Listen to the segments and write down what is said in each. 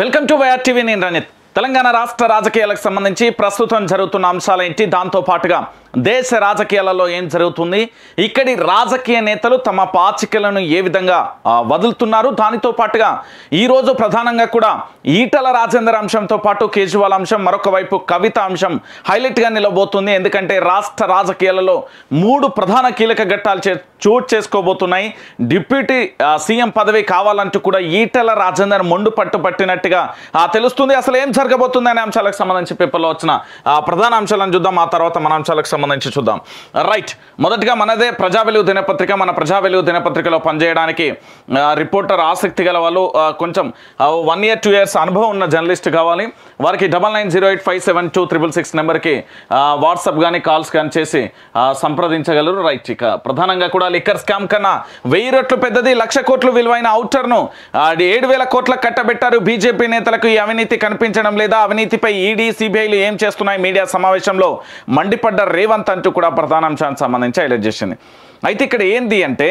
welcome to YR TV నేను రణిత్ తెలంగాణ రాష్ట్ర రాజకీయాలకు సంబంధించి ప్రస్తుతం జరుగుతున్న అంశాలేంటి దాంతో పాటుగా దేశ రాజకీయాలలో ఏం జరుగుతుంది ఇక్కడి రాజకీయ నేతలు తమ పాచికలను ఏ విధంగా వదులుతున్నారు దానితో పాటుగా ఈరోజు ప్రధానంగా కూడా ఈటల రాజేందర్ అంశంతో పాటు కేజ్రీవాల్ అంశం మరొక వైపు కవిత అంశం హైలైట్గా నిలబోతుంది ఎందుకంటే రాష్ట్ర రాజకీయాలలో మూడు ప్రధాన కీలక ఘట్టాలు చోటు చేసుకోబోతున్నాయి డిప్యూటీ సీఎం పదవి కావాలంటూ కూడా ఈటల రాజేందర్ మొండు పట్టు పట్టినట్టుగా తెలుస్తుంది అసలు ఏం జరగబోతుంది అనే అంశాలకు సంబంధించి పేపర్లో వచ్చిన ప్రధాన అంశాలను చూద్దాం ఆ తర్వాత మన అంశాలకు సంబంధించి చూద్దాం రైట్ మొదటగా మనదే ప్రజా వెలుగు దినపత్రిక మన ప్రజా వెలుగు దినపత్రికలో పనిచేయడానికి రిపోర్టర్ ఆసక్తి గల వాళ్ళు కొంచెం వన్ ఇయర్ టూ ఇయర్స్ అనుభవం ఉన్న జర్నలిస్ట్ కావాలి వారికి double nine zero eight five seven two triple six నెంబర్కి వాట్సాప్ కానీ కాల్స్ కానీ చేసి సంప్రదించగలరు రైట్ ఇక ప్రధానంగా కూడా లిక్కర్ స్కామ్ కన్నా వెయ్యి రెట్లు పెద్దది లక్ష కోట్లు విలువైన అవుటర్ను ఏడు వేల కోట్ల కట్టబెట్టారు బీజేపీ నేతలకు ఈ అవినీతి కనిపించడం లేదా అవినీతిపై ఈడీ e సిబిఐలు ఏం చేస్తున్నాయి మీడియా సమావేశంలో మండిపడ్డ రేవంత్ రేవంత్ అంటూ కూడా ప్రధానాంశానికి సంబంధించి హైలైట్ చేసింది అయితే ఇక్కడ ఏంది అంటే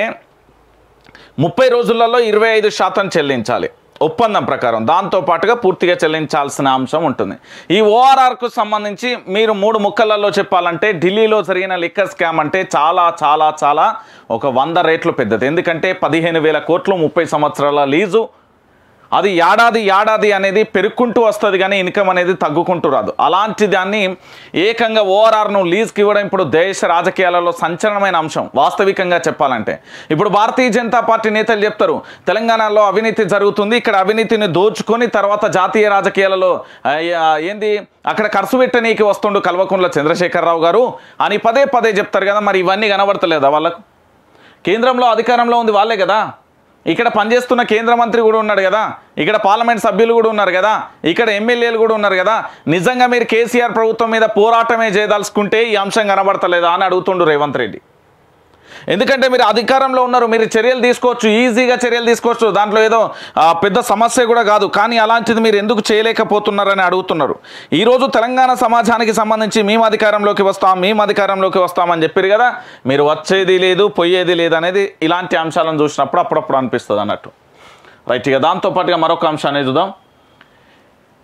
ముప్పై రోజులలో ఇరవై ఐదు శాతం చెల్లించాలి ఒప్పందం ప్రకారం దాంతోపాటుగా పూర్తిగా చెల్లించాల్సిన అంశం ఉంటుంది ఈ ఓఆర్ఆర్కు సంబంధించి మీరు మూడు ముక్కలలో చెప్పాలంటే ఢిల్లీలో జరిగిన లిక్కర్ స్కామ్ అంటే చాలా చాలా చాలా ఒక వంద రేట్లు పెద్దది ఎందుకంటే పదిహేను వేల కోట్లు ముప్పై సంవత్సరాల లీజు అది ఏడాది ఏడాది అనేది పెరుక్కుంటూ వస్తుంది కానీ ఇన్కమ్ అనేది తగ్గుకుంటూ రాదు అలాంటి దాన్ని ఏకంగా ఓఆర్ఆర్ను లీజ్కి ఇవ్వడం ఇప్పుడు దేశ రాజకీయాలలో సంచలనమైన అంశం వాస్తవికంగా చెప్పాలంటే ఇప్పుడు భారతీయ జనతా పార్టీ నేతలు చెప్తారు తెలంగాణలో అవినీతి జరుగుతుంది ఇక్కడ అవినీతిని దోచుకొని తర్వాత జాతీయ రాజకీయాలలో ఏంది అక్కడ ఖర్చు పెట్టనీకి వస్తుండు కల్వకుండ్ల చంద్రశేఖరరావు గారు అని పదే పదే చెప్తారు కదా మరి ఇవన్నీ కనబడతలేదా వాళ్ళకు కేంద్రంలో అధికారంలో ఉంది వాళ్ళే కదా ఇక్కడ పనిచేస్తున్న కేంద్ర మంత్రి కూడా ఉన్నాడు కదా ఇక్కడ పార్లమెంట్ సభ్యులు కూడా ఉన్నారు కదా ఇక్కడ ఎమ్మెల్యేలు కూడా ఉన్నారు కదా నిజంగా మీరు కేసీఆర్ ప్రభుత్వం మీద పోరాటమే చేయదలుచుకుంటే ఈ అంశం కనబడతలేదా అని అడుగుతుండు రేవంత్ రెడ్డి ఎందుకంటే మీరు అధికారంలో ఉన్నారు మీరు చర్యలు తీసుకోవచ్చు ఈజీగా చర్యలు తీసుకోవచ్చు దాంట్లో ఏదో పెద్ద సమస్య కూడా కాదు కానీ అలాంటిది మీరు ఎందుకు చేయలేకపోతున్నారని అడుగుతున్నారు ఈరోజు తెలంగాణ సమాజానికి సంబంధించి మేము అధికారంలోకి వస్తాం మేము అధికారంలోకి వస్తామని చెప్పారు కదా మీరు వచ్చేది లేదు పోయేది లేదు అనేది ఇలాంటి అంశాలను చూసినప్పుడు అప్పుడప్పుడు అనిపిస్తుంది అన్నట్టు రైట్ ఇక దాంతోపాటుగా మరొక అంశాన్ని చూద్దాం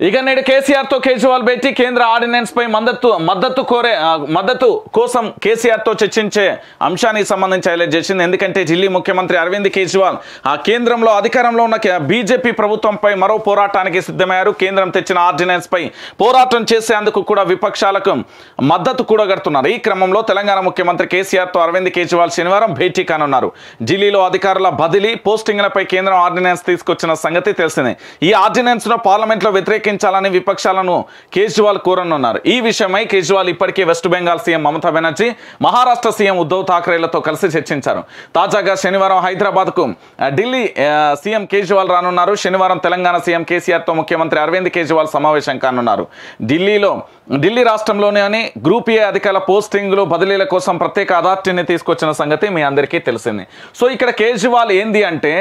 ఇక నేడు కేసీఆర్తో కేజ్రీవాల్ భేటీ కేంద్ర ఆర్డినెన్స్పై మద్దతు మద్దతు కోరే మద్దతు కోసం కేసీఆర్తో చర్చించే అంశానికి సంబంధించి హైలైట్ చేసింది ఎందుకంటే ఢిల్లీ ముఖ్యమంత్రి అరవింద్ కేజ్రీవాల్ ఆ కేంద్రంలో అధికారంలో ఉన్న బీజేపీ ప్రభుత్వంపై మరో పోరాటానికి సిద్ధమయ్యారు కేంద్రం తెచ్చిన ఆర్డినెన్స్పై పోరాటం చేసేందుకు కూడా విపక్షాలకు మద్దతు కూడగడుతున్నారు ఈ క్రమంలో తెలంగాణ ముఖ్యమంత్రి కేసీఆర్తో అరవింద్ కేజ్రీవాల్ శనివారం భేటీ కానున్నారు ఢిల్లీలో అధికారుల బదిలీ పోస్టింగ్లపై కేంద్రం ఆర్డినెన్స్ తీసుకొచ్చిన సంగతి తెలిసిందే ఈ ఆర్డినెన్స్ను పార్లమెంట్లో వ్యతిరేక ఎక్కించాలని విపక్షాలను కేజ్రీవాల్ కోరనున్నారు ఈ విషయమై కేజ్రీవాల్ ఇప్పటికే వెస్ట్ బెంగాల్ సీఎం మమతా బెనర్జీ మహారాష్ట్ర సీఎం ఉద్దవ్ ఠాక్రేలతో కలిసి చర్చించారు తాజాగా శనివారం హైదరాబాద్కు ఢిల్లీ సీఎం కేజ్రీవాల్ రానున్నారు శనివారం తెలంగాణ సీఎం కేసీఆర్తో ముఖ్యమంత్రి అరవింద్ కేజ్రీవాల్ సమావేశం కానున్నారు ఢిల్లీలో ఢిల్లీ రాష్ట్రంలోనే గ్రూప్ ఏ అధికారుల పోస్టింగ్లు బదిలీల కోసం ప్రత్యేక అథారిటీని తీసుకొచ్చిన సంగతి మీ అందరికీ తెలిసింది సో ఇక్కడ కేజ్రీవాల్ ఏంది అంటే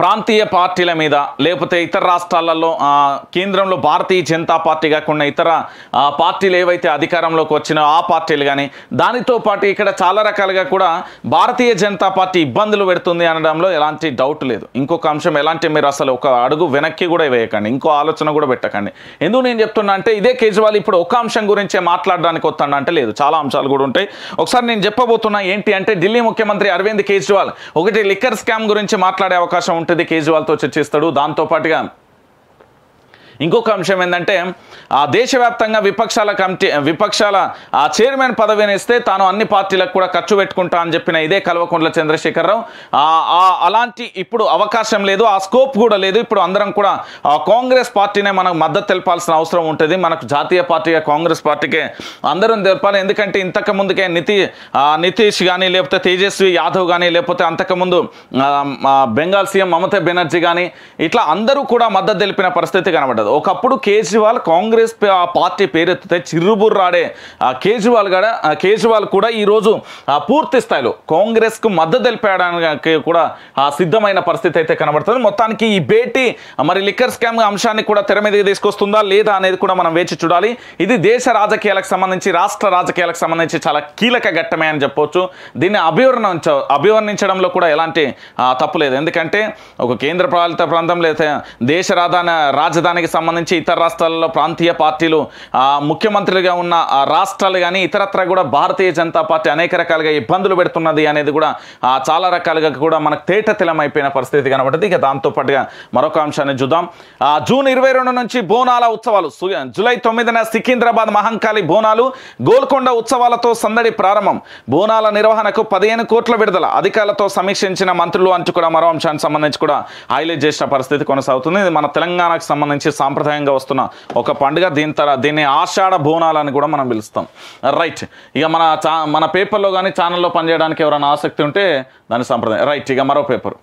ప్రాంతీయ పార్టీల మీద లేకపోతే ఇతర రాష్ట్రాలలో కేంద్రంలో భారతీయ జనతా పార్టీ కాకుండా ఇతర పార్టీలు ఏవైతే అధికారంలోకి వచ్చినా ఆ పార్టీలు కానీ దానితో పాటు ఇక్కడ చాలా రకాలుగా కూడా భారతీయ జనతా పార్టీ ఇబ్బందులు పెడుతుంది అనడంలో ఎలాంటి డౌట్ లేదు ఇంకొక అంశం ఎలాంటి మీరు అసలు ఒక అడుగు వెనక్కి కూడా వేయకండి ఇంకో ఆలోచన కూడా పెట్టకండి ఎందుకు నేను చెప్తున్నా అంటే ఇదే కేజ్రీవాల్ ఇప్పుడు ఒక అంశం గురించే మాట్లాడడానికి వస్తాను అంటే లేదు చాలా అంశాలు కూడా ఉంటాయి ఒకసారి నేను చెప్పబోతున్నా ఏంటి అంటే ఢిల్లీ ముఖ్యమంత్రి అరవింద్ కేజ్రీవాల్ ఒకటి లిక్కర్ స్కామ్ గురించి మాట్లాడే అవకాశం అవకాశం ఉంటుంది కేజ్రీవాల్తో చర్చిస్తాడు దాంతోపాటుగా ఇంకొక అంశం ఏంటంటే ఆ దేశవ్యాప్తంగా విపక్షాల కమిటీ విపక్షాల ఆ చైర్మన్ పదవిని ఇస్తే తాను అన్ని పార్టీలకు కూడా ఖర్చు పెట్టుకుంటా అని చెప్పిన ఇదే కల్వకుండ్ల చంద్రశేఖరరావు అలాంటి ఇప్పుడు అవకాశం లేదు ఆ స్కోప్ కూడా లేదు ఇప్పుడు అందరం కూడా కాంగ్రెస్ పార్టీనే మనకు మద్దతు తెలపాల్సిన అవసరం ఉంటుంది మనకు జాతీయ పార్టీగా కాంగ్రెస్ పార్టీకే అందరం తెలపాలి ఎందుకంటే ఇంతకు ముందుకే నితి నితీష్ కానీ లేకపోతే తేజస్వి యాదవ్ కానీ లేకపోతే అంతకుముందు బెంగాల్ సీఎం మమతా బెనర్జీ కానీ ఇట్లా అందరూ కూడా మద్దతు తెలిపిన పరిస్థితి కనబడదు కాదు ఒకప్పుడు కేజ్రీవాల్ కాంగ్రెస్ పార్టీ పేరెత్తితే చిర్రుబుర్రాడే కేజ్రీవాల్ కూడా కేజ్రీవాల్ కూడా ఈరోజు పూర్తి స్థాయిలో కాంగ్రెస్కు మద్దతు తెలిపేయడానికి కూడా సిద్ధమైన పరిస్థితి అయితే కనబడుతుంది మొత్తానికి ఈ భేటీ మరి లిక్కర్ స్కామ్ అంశాన్ని కూడా తెర మీదకి తీసుకొస్తుందా లేదా అనేది కూడా మనం వేచి చూడాలి ఇది దేశ రాజకీయాలకు సంబంధించి రాష్ట్ర రాజకీయాలకు సంబంధించి చాలా కీలక ఘట్టమే అని చెప్పవచ్చు దీన్ని అభివర్ణించ అభివర్ణించడంలో కూడా ఎలాంటి తప్పు లేదు ఎందుకంటే ఒక కేంద్ర ప్రాంతం లేదా దేశ రాధాన రాజధానికి సంబంధించి ఇతర రాష్ట్రాలలో ప్రాంతీయ పార్టీలు ముఖ్యమంత్రులుగా ఉన్న రాష్ట్రాలు కానీ ఇతరత్ర కూడా భారతీయ జనతా పార్టీ అనేక రకాలుగా ఇబ్బందులు పెడుతున్నది అనేది కూడా చాలా రకాలుగా కూడా మనకు తేట అయిపోయిన పరిస్థితి కనబడింది ఇక దాంతోపాటుగా మరొక అంశాన్ని చూద్దాం జూన్ ఇరవై నుంచి బోనాల ఉత్సవాలు జూలై తొమ్మిదిన సికింద్రాబాద్ మహంకాళి బోనాలు గోల్కొండ ఉత్సవాలతో సందడి ప్రారంభం బోనాల నిర్వహణకు పదిహేను కోట్ల విడుదల అధికారులతో సమీక్షించిన మంత్రులు అంటూ కూడా మరో అంశానికి సంబంధించి కూడా హైలైట్ చేసిన పరిస్థితి కొనసాగుతుంది ఇది మన తెలంగాణకు సంబంధించి సాంప్రదాయంగా వస్తున్న ఒక పండుగ దీని తర దీన్ని ఆషాఢ బోనాలని కూడా మనం పిలుస్తాం రైట్ ఇక మన మన పేపర్లో కానీ ఛానల్లో పనిచేయడానికి ఎవరైనా ఆసక్తి ఉంటే దాని సాంప్రదాయం రైట్ ఇక మరో పేపర్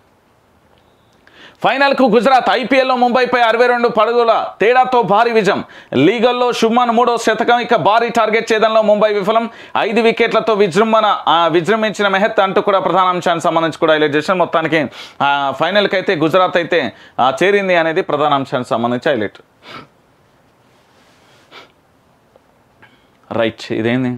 ఫైనల్ కు గుజరాత్ ఐపీఎల్లో ముంబైపై అరవై రెండు పడుగుల తేడాతో భారీ విజయం లీగల్లో శుభ్మన్ మూడో శతకం ఇక భారీ టార్గెట్ చేయడంలో ముంబై విఫలం ఐదు వికెట్లతో విజృంభణ విజృంభించిన మెహత్ అంటూ కూడా ప్రధాన అంశానికి సంబంధించి కూడా హైలైట్ చేశారు మొత్తానికి ఫైనల్కి అయితే గుజరాత్ అయితే చేరింది అనేది ప్రధాన అంశానికి సంబంధించి హైలైట్ రైట్ ఇదేంది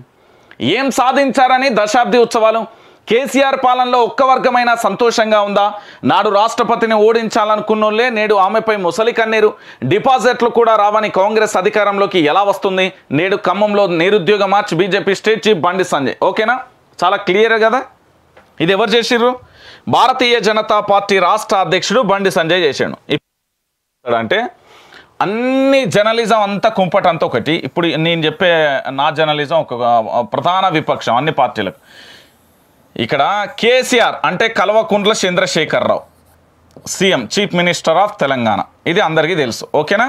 ఏం సాధించారని దశాబ్ది ఉత్సవాలు కేసీఆర్ పాలనలో ఒక్క వర్గమైనా సంతోషంగా ఉందా నాడు రాష్ట్రపతిని ఓడించాలనుకున్నోళ్లే నేడు ఆమెపై ముసలి కన్నీరు డిపాజిట్లు కూడా రావని కాంగ్రెస్ అధికారంలోకి ఎలా వస్తుంది నేడు ఖమ్మంలో నిరుద్యోగ మార్చి బీజేపీ స్టేట్ చీఫ్ బండి సంజయ్ ఓకేనా చాలా క్లియర్ కదా ఇది ఎవరు చేసిర్రు భారతీయ జనతా పార్టీ రాష్ట్ర అధ్యక్షుడు బండి సంజయ్ చేశాడు అంటే అన్ని జర్నలిజం అంతా కుంపటంతా ఒకటి ఇప్పుడు నేను చెప్పే నా జర్నలిజం ఒక ప్రధాన విపక్షం అన్ని పార్టీలకు ఇక్కడ కేసీఆర్ అంటే Kalvakuntla Chandrashekar Rao CM chief minister of Telangana ఇది అందరికీ తెలుసు ఓకేనా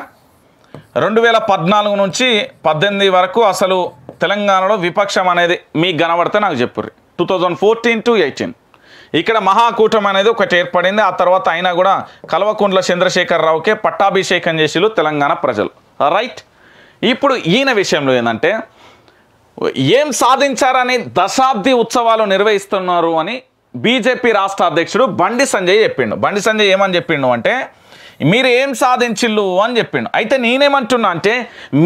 రెండు వేల పద్నాలుగు నుంచి పద్దెనిమిది వరకు అసలు తెలంగాణలో విపక్షం అనేది మీకు కనబడితే నాకు చెప్పుర్రి two thousand fourteen to eighteen ఇక్కడ మహాకూటం అనేది ఒకటి ఏర్పడింది ఆ తర్వాత అయినా కూడా కల్వకుంట్ల చంద్రశేఖరరావుకే పట్టాభిషేకం చేసిలు తెలంగాణ ప్రజలు రైట్ ఇప్పుడు ఈయన విషయంలో ఏంటంటే ఏం సాధించారని దశాబ్ది ఉత్సవాలు నిర్వహిస్తున్నారు అని బీజేపీ రాష్ట్ర అధ్యక్షుడు బండి సంజయ్ చెప్పిండు బండి సంజయ్ ఏమని చెప్పిండు అంటే మీరు ఏం సాధించిల్లు అని చెప్పిండు అయితే నేనేమంటున్నా అంటే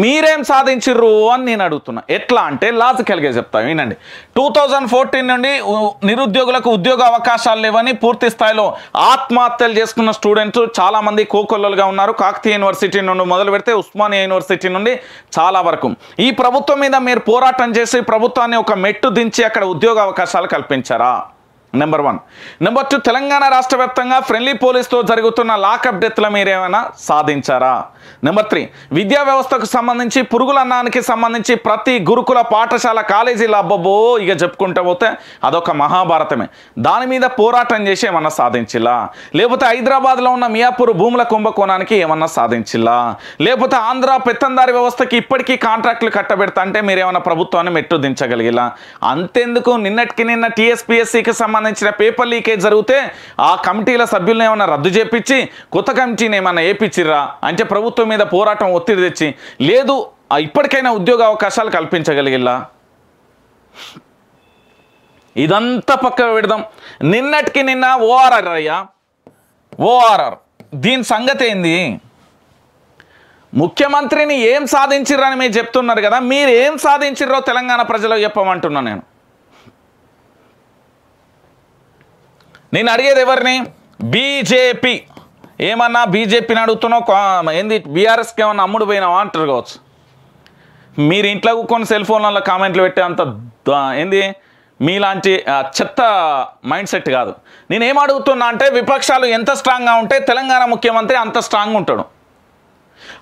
మీరేం సాధించిర్రు అని నేను అడుగుతున్నా ఎట్లా అంటే లాజికల్గా చెప్తాను వినండి టూ థౌజండ్ ఫోర్టీన్ నుండి నిరుద్యోగులకు ఉద్యోగ అవకాశాలు లేవని పూర్తి స్థాయిలో ఆత్మహత్యలు చేసుకున్న స్టూడెంట్స్ చాలామంది కోకొల్లలుగా ఉన్నారు కాకతీయ యూనివర్సిటీ నుండి మొదలు పెడితే ఉస్మానియా యూనివర్సిటీ నుండి చాలా వరకు ఈ ప్రభుత్వం మీద మీరు పోరాటం చేసి ప్రభుత్వాన్ని ఒక మెట్టు దించి అక్కడ ఉద్యోగ అవకాశాలు కల్పించారా number one number two Telangana రాష్ట్ర వ్యాప్తంగా ఫ్రెండ్లీ పోలీస్తో జరుగుతున్న లాకప్ డెత్ల మీరేమైనా సాధించారా నెంబర్ త్రీ విద్యా వ్యవస్థకు సంబంధించి పురుగుల అన్నానికి సంబంధించి ప్రతి గురుకుల పాఠశాల కాలేజీల అబ్బబ్బో ఇక చెప్పుకుంటూ పోతే అదొక మహాభారతమే దాని మీద పోరాటం చేసి ఏమన్నా సాధించిలా లేకపోతే హైదరాబాద్లో ఉన్న మియాపూర్ భూముల కుంభకోణానికి ఏమన్నా సాధించిలా లేకపోతే ఆంధ్ర పెత్తందారి వ్యవస్థకి ఇప్పటికీ కాంట్రాక్టులు కట్టబెడతా అంటే మీరేమైనా ప్రభుత్వాన్ని మెట్టు అంతెందుకు నిన్నటికి నిన్న టీఎస్పిఎస్సికి సంబంధించి సంబంధించిన పేపర్ లీకేజ్ జరిగితే ఆ కమిటీల సభ్యులను ఏమైనా రద్దు చేపించి కొత్త కమిటీని ఏమైనా ఏపించిర్రా అంటే ప్రభుత్వం మీద పోరాటం ఒత్తిడి తెచ్చి లేదు ఇప్పటికైనా ఉద్యోగ అవకాశాలు కల్పించగలిగిలా ఇదంతా పక్క విడదాం నిన్నటికి నిన్న ఓఆర్ఆర్ అయ్యా ఓఆర్ఆర్ దీని సంగతి ఏంది ముఖ్యమంత్రిని ఏం సాధించిర్రని మీరు చెప్తున్నారు కదా మీరు ఏం సాధించిర్రో తెలంగాణ ప్రజలకు చెప్పమంటున్నాను నేను నేను అడిగేది ఎవరిని బీజేపీ ఏమన్నా బీజేపీని అడుగుతున్నావు ఏంది బీఆర్ఎస్కి ఏమన్నా అమ్ముడు పోయినావా అంటారు కావచ్చు మీరు ఇంట్లో కూర్చొని సెల్ ఫోన్లలో కామెంట్లు పెట్టే అంత ఏంది మీలాంటి చెత్త మైండ్ సెట్ కాదు నేను ఏం అడుగుతున్నా అంటే విపక్షాలు ఎంత స్ట్రాంగ్గా ఉంటే తెలంగాణ ముఖ్యమంత్రి అంత స్ట్రాంగ్ ఉంటాడు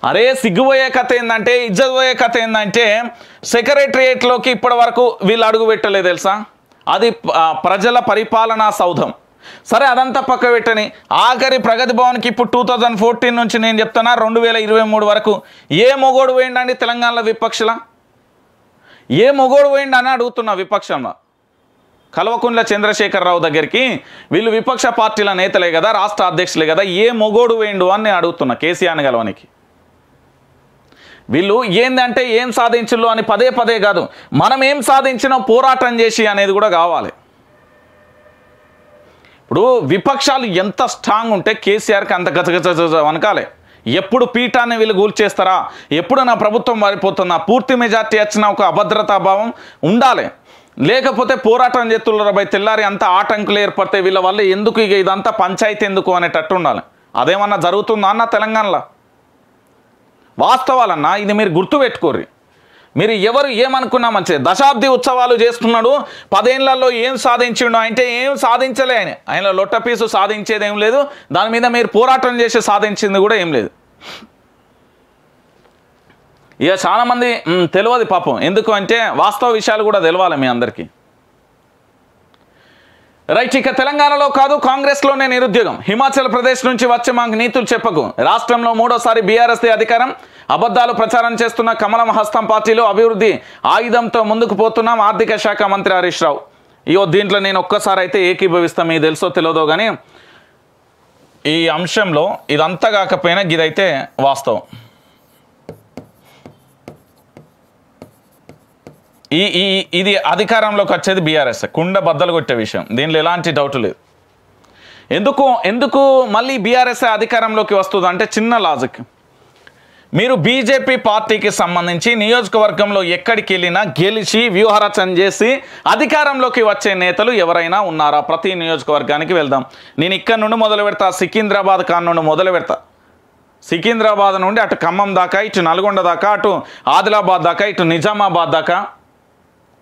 అరే సిగ్గుపోయే కథ ఏంటంటే ఇజ్జతపోయే కథ ఏంటంటే సెక్రటరియేట్లోకి ఇప్పటి వరకు వీళ్ళు అడుగు పెట్టలేదు తెలుసా అది ప్రజల పరిపాలనా సౌధం సరే అదంతా పక్క పెట్టని ఆఖరి ప్రగతి భవన్కి ఇప్పుడు టూ థౌజండ్ ఫోర్టీన్ నుంచి నేను చెప్తున్నా రెండు వేల ఇరవై మూడు వరకు ఏ మొగోడు పోయిండండి తెలంగాణలో విపక్షల ఏ మొగోడు పోయిండు అని అడుగుతున్నా విపక్షంలో కల్వకుండ్ల చంద్రశేఖరరావు దగ్గరికి వీళ్ళు విపక్ష పార్టీల నేతలే కదా రాష్ట్ర అధ్యక్షులే కదా ఏ మొగోడు వేయండు అని నేను అడుగుతున్నా కేసీఆర్ గలవనికి వీళ్ళు ఏందంటే ఏం సాధించు అని పదే పదే కాదు మనం ఏం సాధించినా పోరాటం చేసి అనేది కూడా కావాలి ఇప్పుడు విపక్షాలు ఎంత స్ట్రాంగ్ ఉంటే కేసీఆర్కి అంత గజగజ వనకాలే ఎప్పుడు పీఠాన్ని వీళ్ళు చేస్తారా ఎప్పుడు నా ప్రభుత్వం మారిపోతుందా పూర్తి మెజార్టీ వచ్చిన ఒక అభద్రతా భావం ఉండాలి లేకపోతే పోరాటం చేస్తున్నారు బై తెల్లారి అంతా ఆటంకులు ఏర్పడితే వీళ్ళ వల్ల ఎందుకు ఇక ఇదంతా పంచాయతీ ఎందుకు అనేటట్టు ఉండాలి అదేమన్నా జరుగుతుందా అన్న తెలంగాణలో వాస్తవాలన్నా ఇది మీరు గుర్తుపెట్టుకోర్రి మీరు ఎవరు ఏమనుకున్నా మంచిది దశాబ్ది ఉత్సవాలు చేస్తున్నాడు పదేళ్లలో ఏం సాధించిండు అంటే ఏం సాధించలే ఆయన ఆయన లొట్ట పీసు సాధించేది ఏం లేదు దాని మీద మీరు పోరాటం చేసి సాధించింది కూడా ఏం లేదు ఇక చాలామంది తెలియదు పాపం ఎందుకు అంటే వాస్తవ విషయాలు కూడా తెలవాలి మీ అందరికీ రైట్ ఇక తెలంగాణలో కాదు లోనే నిరుద్యోగం హిమాచల్ ప్రదేశ్ నుంచి వచ్చే మాకు నీతులు చెప్పకు రాష్ట్రంలో మూడోసారి బీఆర్ఎస్ అధికారం అబద్ధాలు ప్రచారం చేస్తున్న కమలం హస్తం పార్టీలో అభివృద్ధి ఆయుధంతో ముందుకు పోతున్నాం ఆర్థిక శాఖ మంత్రి హరీష్ రావు ఇయో దీంట్లో నేను ఒక్కసారి అయితే ఏకీభవిస్తాం మీకు తెలుసో తెలియదో కానీ ఈ అంశంలో ఇదంతా కాకపోయినా ఇదైతే వాస్తవం ఈ ఈ ఇది అధికారంలోకి వచ్చేది బీఆర్ఎస్ కుండ బద్దలు కొట్టే విషయం దీనిలో ఎలాంటి డౌట్ లేదు ఎందుకు ఎందుకు మళ్ళీ బీఆర్ఎస్ అధికారంలోకి వస్తుంది అంటే చిన్న లాజిక్ మీరు బీజేపీ పార్టీకి సంబంధించి నియోజకవర్గంలో ఎక్కడికి వెళ్ళినా గెలిచి వ్యూహరచన చేసి అధికారంలోకి వచ్చే నేతలు ఎవరైనా ఉన్నారా ప్రతి నియోజకవర్గానికి వెళ్దాం నేను ఇక్కడ నుండి మొదలు పెడతా సికింద్రాబాద్ కాన్ నుండి మొదలు పెడతా సికింద్రాబాద్ నుండి అటు ఖమ్మం దాకా ఇటు నల్గొండ దాకా అటు ఆదిలాబాద్ దాకా ఇటు నిజామాబాద్ దాకా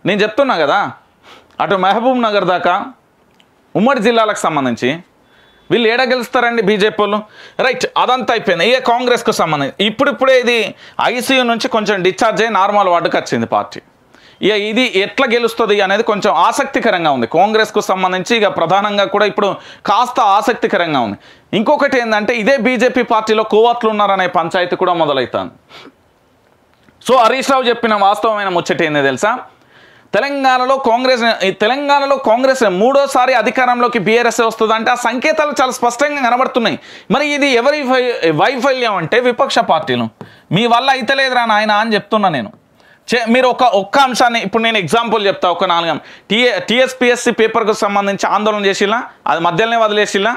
నేను చెప్తున్నా కదా అటు మహబూబ్ నగర్ దాకా ఉమ్మడి జిల్లాలకు సంబంధించి వీళ్ళు ఏడ గెలుస్తారండి బీజేపీ వాళ్ళు రైట్ అదంతా అయిపోయింది ఇక కాంగ్రెస్కు సంబంధించి ఇప్పుడిప్పుడే ఇది ఐసీయూ నుంచి కొంచెం డిశ్చార్జ్ అయ్యి నార్మల్ వార్డుకు వచ్చింది పార్టీ ఇక ఇది ఎట్లా గెలుస్తుంది అనేది కొంచెం ఆసక్తికరంగా ఉంది కాంగ్రెస్కు సంబంధించి ఇక ప్రధానంగా కూడా ఇప్పుడు కాస్త ఆసక్తికరంగా ఉంది ఇంకొకటి ఏంటంటే ఇదే బీజేపీ పార్టీలో కోవట్లు ఉన్నారనే పంచాయతీ కూడా మొదలవుతుంది సో హరీష్ రావు చెప్పిన వాస్తవమైన ముచ్చట ఏంది తెలుసా తెలంగాణలో కాంగ్రెస్ తెలంగాణలో కాంగ్రెస్ మూడోసారి అధికారంలోకి బీఆర్ఎస్ వస్తుందంటే ఆ సంకేతాలు చాలా స్పష్టంగా కనబడుతున్నాయి మరి ఇది ఎవరి వైఫల్యం అంటే విపక్ష పార్టీలు మీ వల్ల అయితలేదురా నాయన అని చెప్తున్నా నేను మీరు ఒక ఒక్క అంశాన్ని ఇప్పుడు నేను ఎగ్జాంపుల్ చెప్తా ఒక నాలుగు టీఏ టీఎస్పిఎస్సి పేపర్కు సంబంధించి ఆందోళన చేసిలా అది మధ్యలోనే వదిలేసిలా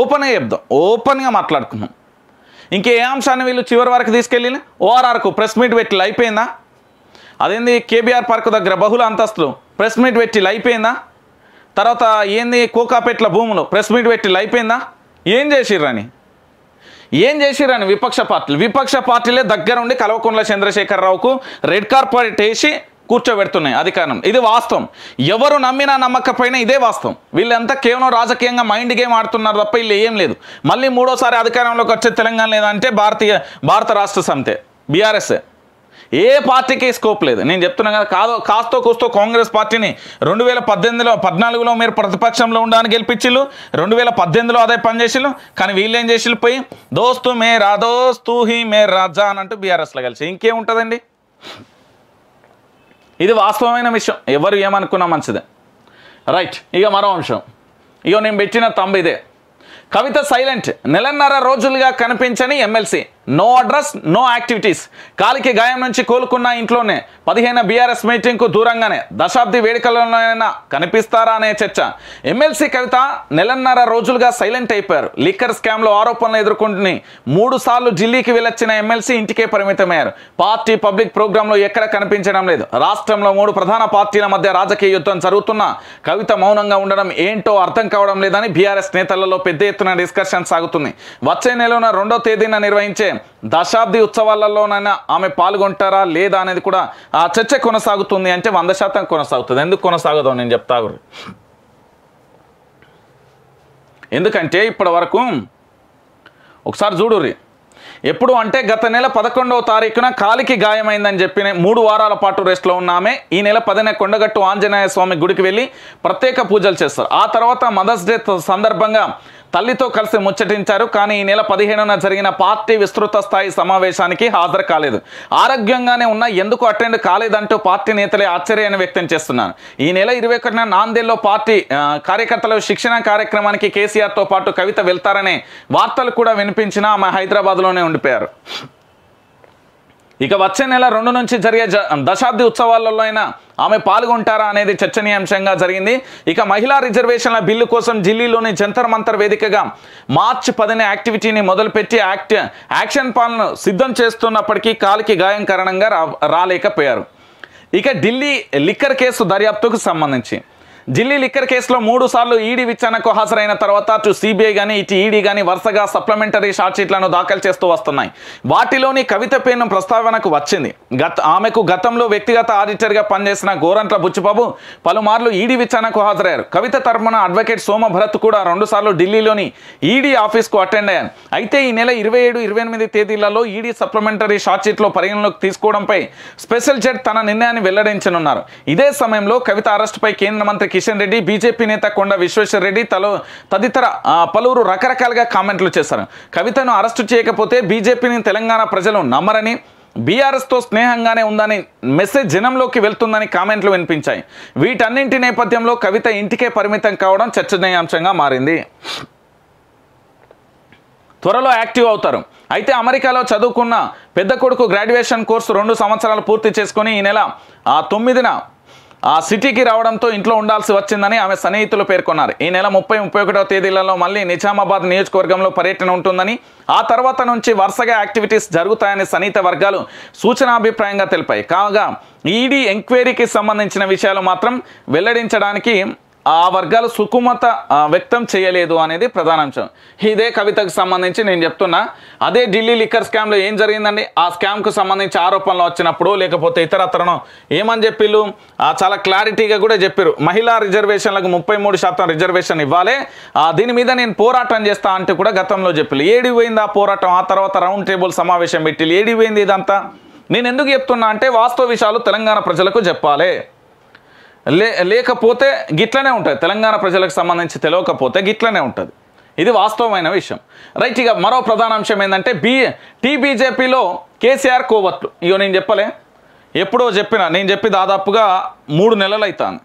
ఓపెన్గా చెప్దాం ఓపెన్గా మాట్లాడుకున్నాం ఇంకే ఏ అంశాన్ని వీళ్ళు చివరి వరకు తీసుకెళ్ళిన ఓఆర్ఆర్కు ప్రెస్ మీట్ పెట్టి అయిపోయిందా అదేంది కేబీఆర్ పార్క్ దగ్గర బహుళ అంతస్తులు ప్రెస్ మీట్ పెట్టి లైపోయిందా తర్వాత ఏంది కోకాపేట్ల భూములు ప్రెస్ మీట్ పెట్టి లైపోయిందా ఏం చేసిర్రని ఏం చేసిరని విపక్ష పార్టీలు విపక్ష పార్టీలే దగ్గరుండి కల్వకుంట్ల చంద్రశేఖరరావుకు రెడ్ కార్పెట్ వేసి కూర్చోబెడుతున్నాయి అధికారం ఇది వాస్తవం ఎవరు నమ్మినా నమ్మకపోయినా ఇదే వాస్తవం వీళ్ళంతా కేవలం రాజకీయంగా మైండ్ గేమ్ ఆడుతున్నారు తప్ప వీళ్ళు ఏం లేదు మళ్ళీ మూడోసారి అధికారంలోకి వచ్చే తెలంగాణ లేదంటే భారతీయ భారత రాష్ట్ర సమితి బీఆర్ఎస్ఏ ఏ పార్టీకి స్కోప్ లేదు నేను చెప్తున్నా కదా కాదో కాస్తో కూస్తో కాంగ్రెస్ పార్టీని రెండు వేల పద్దెనిమిదిలో పద్నాలుగులో మీరు ప్రతిపక్షంలో ఉండడానికి గెలిపించిళ్ళు రెండు వేల పద్దెనిమిదిలో అదే పనిచేసిళ్ళు కానీ వీళ్ళు ఏం చేసిళ్ళు పోయి దోస్తు మే రా దోస్తు హీ మే రాజా అని అంటూ బీఆర్ఎస్లో కలిసి ఇంకేముంటుందండి ఇది వాస్తవమైన విషయం ఎవరు ఏమనుకున్నా మంచిదే రైట్ ఇక మరో అంశం ఇక నేను పెట్టిన తంబ ఇదే కవిత సైలెంట్ నెలన్నర రోజులుగా కనిపించని MLC no address no activities కాలికి గాయం నుంచి కోలుకున్న ఇంట్లోనే పదిహేను బీఆర్ఎస్ మీటింగ్కు దూరంగానే దశాబ్ది వేడుకలలోనైనా కనిపిస్తారా అనే చర్చ ఎమ్మెల్సీ కవిత నెలన్నర రోజులుగా సైలెంట్ అయిపోయారు లిక్కర్ స్కామ్లో ఆరోపణలు ఎదుర్కొంటుని మూడు సార్లు ఢిల్లీకి వెళ్ళొచ్చిన ఎమ్మెల్సీ ఇంటికే పరిమితమయ్యారు పార్టీ పబ్లిక్ ప్రోగ్రాంలో ఎక్కడ కనిపించడం లేదు రాష్ట్రంలో మూడు ప్రధాన పార్టీల మధ్య రాజకీయ యుద్ధం జరుగుతున్నా కవిత మౌనంగా ఉండడం ఏంటో అర్థం కావడం లేదని బీఆర్ఎస్ నేతలలో పెద్ద ఎత్తున డిస్కషన్ సాగుతుంది వచ్చే నెలలో రెండో తేదీన నిర్వహించే దశాబ్ది ఉత్సవాలలోనైనా ఆమె పాల్గొంటారా లేదా అనేది కూడా ఆ చర్చ కొనసాగుతుంది అంటే వంద శాతం కొనసాగుతుంది ఎందుకు కొనసాగదు నేను చెప్తా ఎందుకంటే ఇప్పటి వరకు ఒకసారి చూడుర్రి ఎప్పుడు అంటే గత నెల పదకొండవ తారీఖున కాలికి గాయమైందని చెప్పిన మూడు వారాల పాటు రెస్ట్లో ఉన్నామే ఈ నెల పదిన కొండగట్టు ఆంజనేయ స్వామి గుడికి వెళ్ళి ప్రత్యేక పూజలు చేస్తారు ఆ తర్వాత మదర్స్ డే సందర్భంగా తల్లితో కలిసి ముచ్చటించారు కానీ ఈ నెల పదిహేనున జరిగిన పార్టీ విస్తృత స్థాయి సమావేశానికి హాజరు కాలేదు ఆరోగ్యంగానే ఉన్న ఎందుకు అటెండ్ కాలేదంటూ పార్టీ నేతలే ఆశ్చర్యాన్ని వ్యక్తం చేస్తున్నారు ఈ నెల ఇరవై ఒకటిన నాందేల్లో పార్టీ కార్యకర్తల శిక్షణ కార్యక్రమానికి కేసీఆర్తో పాటు కవిత వెళ్తారనే వార్తలు కూడా వినిపించినా ఆమె హైదరాబాద్లోనే ఉండిపోయారు ఇక వచ్చే నెల రెండు నుంచి జరిగే దశాబ్ది ఉత్సవాలలో అయినా ఆమె పాల్గొంటారా అనేది చర్చనీయాంశంగా జరిగింది ఇక మహిళా రిజర్వేషన్ల బిల్లు కోసం ఢిల్లీలోని జంతర్ మంతర్ వేదికగా మార్చి పదిన యాక్టివిటీని మొదలుపెట్టి యాక్ట్ యాక్షన్ పాలను సిద్ధం చేస్తున్నప్పటికీ కాలికి గాయం కారణంగా రాలేకపోయారు ఇక ఢిల్లీ లిక్కర్ కేసు దర్యాప్తుకు సంబంధించి ఢిల్లీ లిక్కర్ కేసులో మూడు సార్లు ఈడీ విచారణకు హాజరైన తర్వాత అటు సిబిఐ కానీ ఇటు ఈడీ కానీ వరుసగా సప్లిమెంటరీ షార్ట్షీట్లను దాఖలు చేస్తూ వస్తున్నాయి వాటిలోని కవిత పేరును ప్రస్తావనకు వచ్చింది గత ఆమెకు గతంలో వ్యక్తిగత ఆడిటర్గా పనిచేసిన గోరంట్ల బుచ్చిబాబు పలుమార్లు ఈడీ విచారణకు హాజరయ్యారు కవిత తరపున అడ్వకేట్ సోమభరత్ కూడా రెండుసార్లు ఢిల్లీలోని ఈడీ ఆఫీస్కు అటెండ్ అయ్యారు అయితే ఈ నెల ఇరవై ఏడు ఇరవై ఎనిమిది తేదీలలో ఈడీ సప్లిమెంటరీ షార్ట్షీట్లో పరిగణలోకి తీసుకోవడంపై స్పెషల్ జడ్జ్ తన నిర్ణయాన్ని వెల్లడించనున్నారు ఇదే సమయంలో కవిత అరెస్టుపై కేంద్ర మంత్రి కిషన్ రెడ్డి బీజేపీ నేత కొండ విశ్వేశ్వర రెడ్డి తలో తదితర పలువురు రకరకాలుగా కామెంట్లు చేశారు కవితను అరెస్టు చేయకపోతే బీజేపీని తెలంగాణ ప్రజలు నమ్మరని బీఆర్ఎస్తో స్నేహంగానే ఉందని మెసేజ్ జనంలోకి వెళ్తుందని కామెంట్లు వినిపించాయి వీటన్నింటి నేపథ్యంలో కవిత ఇంటికే పరిమితం కావడం చర్చనీయాంశంగా మారింది త్వరలో యాక్టివ్ అవుతారు అయితే అమెరికాలో చదువుకున్న పెద్ద కొడుకు గ్రాడ్యుయేషన్ కోర్సు రెండు సంవత్సరాలు పూర్తి చేసుకుని ఈ నెల ఆ తొమ్మిదిన ఆ సిటీకి రావడంతో ఇంట్లో ఉండాల్సి వచ్చిందని ఆమె సన్నిహితులు పేర్కొన్నారు ఈ నెల ముప్పై ముప్పై ఒకటో తేదీలలో మళ్ళీ నిజామాబాద్ నియోజకవర్గంలో పర్యటన ఉంటుందని ఆ తర్వాత నుంచి వరుసగా యాక్టివిటీస్ జరుగుతాయని సన్నిహిత వర్గాలు సూచనాభిప్రాయంగా తెలిపాయి కాగా ఈడీ ఎంక్వైరీకి సంబంధించిన విషయాలు మాత్రం వెల్లడించడానికి ఆ వర్గాలు సుకుమత వ్యక్తం చేయలేదు అనేది ప్రధాన అంశం ఇదే కవితకు సంబంధించి నేను చెప్తున్నా అదే ఢిల్లీ లిక్కర్ స్కామ్లో ఏం జరిగిందండి ఆ స్కామ్కు సంబంధించి ఆరోపణలు వచ్చినప్పుడు లేకపోతే ఇతరత్రను ఏమని చెప్పిళ్ళు చాలా క్లారిటీగా కూడా చెప్పారు మహిళా రిజర్వేషన్లకు ముప్పై శాతం రిజర్వేషన్ ఇవ్వాలి దీని మీద నేను పోరాటం చేస్తా అంటూ కూడా గతంలో చెప్పిళ్ళు ఏడిపోయింది ఆ పోరాటం ఆ తర్వాత రౌండ్ టేబుల్ సమావేశం పెట్టి ఏడిపోయింది ఇదంతా నేను ఎందుకు చెప్తున్నా అంటే వాస్తవ విషయాలు తెలంగాణ ప్రజలకు చెప్పాలి లే లేకపోతే గిట్లనే ఉంటుంది తెలంగాణ ప్రజలకు సంబంధించి తెలియకపోతే గిట్లనే ఉంటుంది ఇది వాస్తవమైన విషయం రైట్ ఇక మరో ప్రధాన అంశం ఏంటంటే బి టీబీజేపీలో కేసీఆర్ కోవట్లు ఇగో నేను చెప్పలే ఎప్పుడో చెప్పిన నేను చెప్పి దాదాపుగా మూడు నెలలు అవుతాను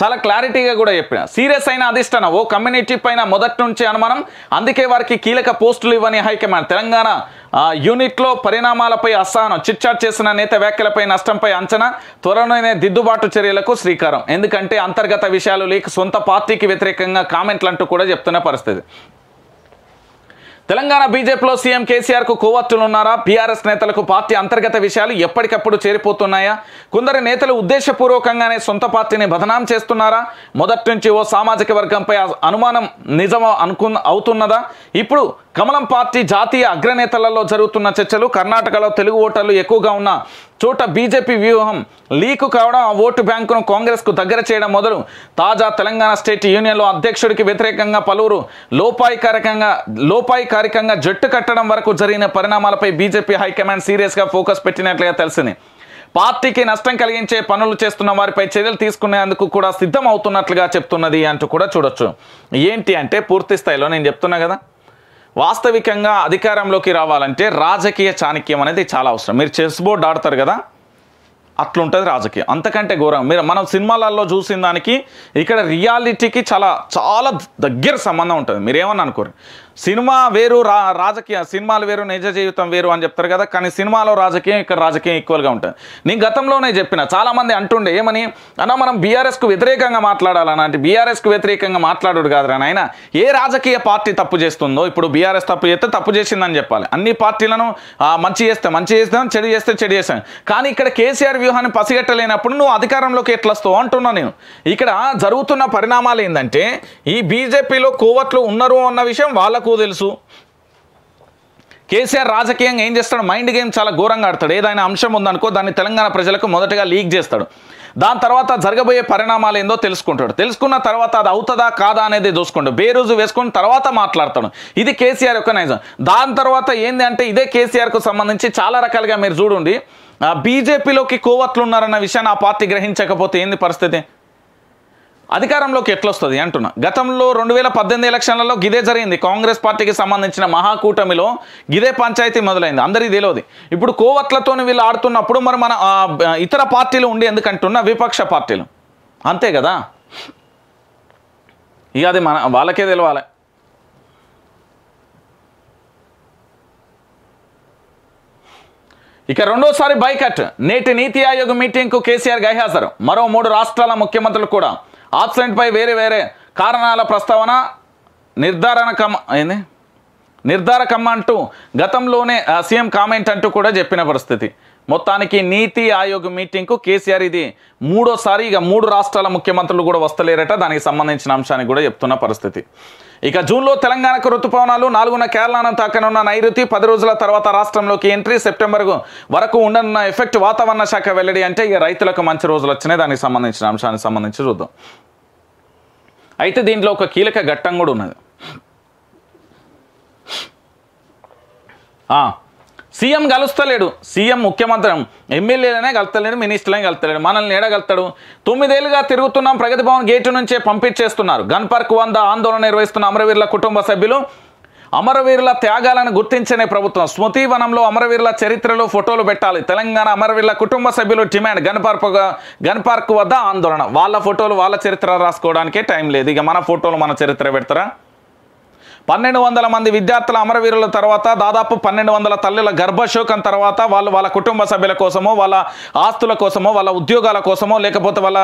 చాలా క్లారిటీగా కూడా చెప్పిన సీరియస్ అయిన అధిష్టానం ఓ కమ్యూనిటీ పైన మొదటి నుంచి అనుమానం అందుకే వారికి కీలక పోస్టులు ఇవ్వని హైకమాండ్ తెలంగాణ యూనిట్లో పరిణామాలపై అసహనం చిట్చాట్ చేసిన నేత వ్యాఖ్యలపై నష్టంపై అంచనా త్వరలోనే దిద్దుబాటు చర్యలకు శ్రీకారం ఎందుకంటే అంతర్గత విషయాలు లేక సొంత పార్టీకి వ్యతిరేకంగా కామెంట్లు అంటూ కూడా చెప్తున్న పరిస్థితి తెలంగాణ బీజేపీలో సీఎం కేసీఆర్ కు ఉన్నారా బీఆర్ఎస్ నేతలకు పార్టీ అంతర్గత విషయాలు ఎప్పటికప్పుడు చేరిపోతున్నాయా కొందరు నేతలు ఉద్దేశపూర్వకంగానే సొంత పార్టీని బదనాం చేస్తున్నారా మొదటి నుంచి ఓ సామాజిక వర్గంపై అనుమానం నిజం అనుకు అవుతున్నదా ఇప్పుడు కమలం పార్టీ జాతీయ అగ్రనేతలలో జరుగుతున్న చర్చలు కర్ణాటకలో తెలుగు ఓటర్లు ఎక్కువగా ఉన్న చోట బీజేపీ వ్యూహం లీకు కావడం ఆ ఓటు బ్యాంకును కాంగ్రెస్కు దగ్గర చేయడం మొదలు తాజా తెలంగాణ స్టేట్ యూనియన్లో అధ్యక్షుడికి వ్యతిరేకంగా పలువురు లోపాయికారికంగా లోపాయికారికంగా జట్టు కట్టడం వరకు జరిగిన పరిణామాలపై బీజేపీ హైకమాండ్ సీరియస్గా ఫోకస్ పెట్టినట్లుగా తెలిసింది పార్టీకి నష్టం కలిగించే పనులు చేస్తున్న వారిపై చర్యలు తీసుకునేందుకు కూడా సిద్ధం అవుతున్నట్లుగా చెప్తున్నది అంటూ కూడా చూడొచ్చు ఏంటి అంటే పూర్తి స్థాయిలో నేను చెప్తున్నా కదా వాస్తవికంగా అధికారంలోకి రావాలంటే రాజకీయ చాణక్యం అనేది చాలా అవసరం మీరు చెస్ బోర్డ్ ఆడతారు కదా అట్లుంటుంది రాజకీయం అంతకంటే ఘోరం మీరు మనం సినిమాలలో చూసిన దానికి ఇక్కడ రియాలిటీకి చాలా చాలా దగ్గర సంబంధం ఉంటుంది మీరు ఏమన్నా అనుకోరు సినిమా వేరు రా రాజకీయ సినిమాలు వేరు నిజ జీవితం వేరు అని చెప్తారు కదా కానీ సినిమాలో రాజకీయం ఇక్కడ రాజకీయం ఈక్వల్గా ఉంటుంది నేను గతంలోనే చెప్పిన చాలామంది అంటుండే ఏమని అన్న మనం బీఆర్ఎస్కు వ్యతిరేకంగా మాట్లాడాలన్నా అంటే బీఆర్ఎస్కు వ్యతిరేకంగా మాట్లాడు కాదురా అయినా ఏ రాజకీయ పార్టీ తప్పు చేస్తుందో ఇప్పుడు బీఆర్ఎస్ తప్పు చేస్తే తప్పు చేసిందని చెప్పాలి అన్ని పార్టీలను మంచి చేస్తే మంచి చేస్తాం చెడు చేస్తే చెడు చేస్తాం కానీ ఇక్కడ కేసీఆర్ వ్యూహాన్ని పసిగట్టలేనప్పుడు నువ్వు అధికారంలోకి ఎట్లా వస్తావు అంటున్నా నేను ఇక్కడ జరుగుతున్న పరిణామాలు ఏంటంటే ఈ బీజేపీలో కోవట్లు ఉన్నారు అన్న విషయం వాళ్ళ నాకు తెలుసు కేసీఆర్ రాజకీయంగా ఏం చేస్తాడు మైండ్ గేమ్ చాలా ఘోరంగా ఆడతాడు ఏదైనా అంశం ఉందనుకో దాన్ని తెలంగాణ ప్రజలకు మొదటగా లీక్ చేస్తాడు దాని తర్వాత జరగబోయే పరిణామాలు ఏందో తెలుసుకుంటాడు తెలుసుకున్న తర్వాత అది అవుతుందా కాదా అనేది చూసుకుంటాడు బేరోజు వేసుకున్న తర్వాత మాట్లాడతాడు ఇది కేసీఆర్ యొక్క నైజం దాని తర్వాత ఏంది అంటే ఇదే కేసీఆర్కు సంబంధించి చాలా రకాలుగా మీరు చూడండి బీజేపీలోకి కోవత్లు ఉన్నారన్న విషయాన్ని ఆ పార్టీ గ్రహించకపోతే ఏంది పరిస్థితి అధికారంలోకి ఎట్లొస్తుంది అంటున్నా గతంలో రెండు వేల పద్దెనిమిది ఎలక్షన్లలో గిదే జరిగింది కాంగ్రెస్ పార్టీకి సంబంధించిన మహాకూటమిలో గిదే పంచాయతీ మొదలైంది అందరికీ తెలియదు ఇప్పుడు కోవట్లతో వీళ్ళు ఆడుతున్నప్పుడు మరి మన ఇతర పార్టీలు ఉండి ఎందుకంటున్నా విపక్ష పార్టీలు అంతే కదా ఇక అది మన వాళ్ళకే తెలవాలి ఇక రెండోసారి బైకట్ నేటి నీతి ఆయోగ్ మీటింగ్కు కేసీఆర్ గైహాజరు మరో మూడు రాష్ట్రాల ముఖ్యమంత్రులు కూడా ఆబ్సెంట్పై వేరే వేరే కారణాల ప్రస్తావన నిర్ధారణ కమ ఏంది నిర్ధారకమ్మ అంటూ గతంలోనే సీఎం కామెంట్ అంటూ కూడా చెప్పిన పరిస్థితి మొత్తానికి నీతి ఆయోగ్ మీటింగ్కు కేసీఆర్ ఇది మూడోసారి ఇక మూడు రాష్ట్రాల ముఖ్యమంత్రులు కూడా వస్తలేరట దానికి సంబంధించిన అంశాన్ని కూడా చెప్తున్న పరిస్థితి ఇక జూన్లో తెలంగాణకు రుతుపవనాలు నాలుగున కేరళను తాకనున్న నైరుతి పది రోజుల తర్వాత రాష్ట్రంలోకి ఎంట్రీ సెప్టెంబర్ వరకు ఉండనున్న ఎఫెక్ట్ వాతావరణ శాఖ వెల్లడి అంటే ఇక రైతులకు మంచి రోజులు వచ్చినాయి దానికి సంబంధించిన అంశానికి సంబంధించి చూద్దాం అయితే దీంట్లో ఒక కీలక ఘట్టం కూడా ఉన్నది సీఎం కలుస్తలేడు సీఎం ముఖ్యమంత్రి ఎమ్మెల్యేలనే కలతలేడు మినిస్టర్లనే కలుస్తలేడు మనల్ని ఏడగలుతాడు తొమ్మిదేళ్లుగా తిరుగుతున్నాం ప్రగతి భవన్ గేటు నుంచే పంపించేస్తున్నారు గన్పర్క్ వంద ఆందోళన నిర్వహిస్తున్న అమరవీర్ల కుటుంబ సభ్యులు అమరవీరుల త్యాగాలను గుర్తించనే ప్రభుత్వం స్మృతివనంలో అమరవీరుల చరిత్రలు ఫోటోలు పెట్టాలి తెలంగాణ అమరవీరుల కుటుంబ సభ్యులు డిమాండ్ గన్పార్క్ గన్పార్క్ వద్ద ఆందోళన వాళ్ళ ఫోటోలు వాళ్ళ చరిత్ర రాసుకోవడానికే టైం లేదు ఇక మన ఫోటోలు మన చరిత్ర పెడతారా పన్నెండు వందల మంది విద్యార్థుల అమరవీరుల తర్వాత దాదాపు పన్నెండు వందల తల్లుల గర్భశోకం తర్వాత వాళ్ళు వాళ్ళ కుటుంబ సభ్యుల కోసమో వాళ్ళ ఆస్తుల కోసమో వాళ్ళ ఉద్యోగాల కోసమో లేకపోతే వాళ్ళ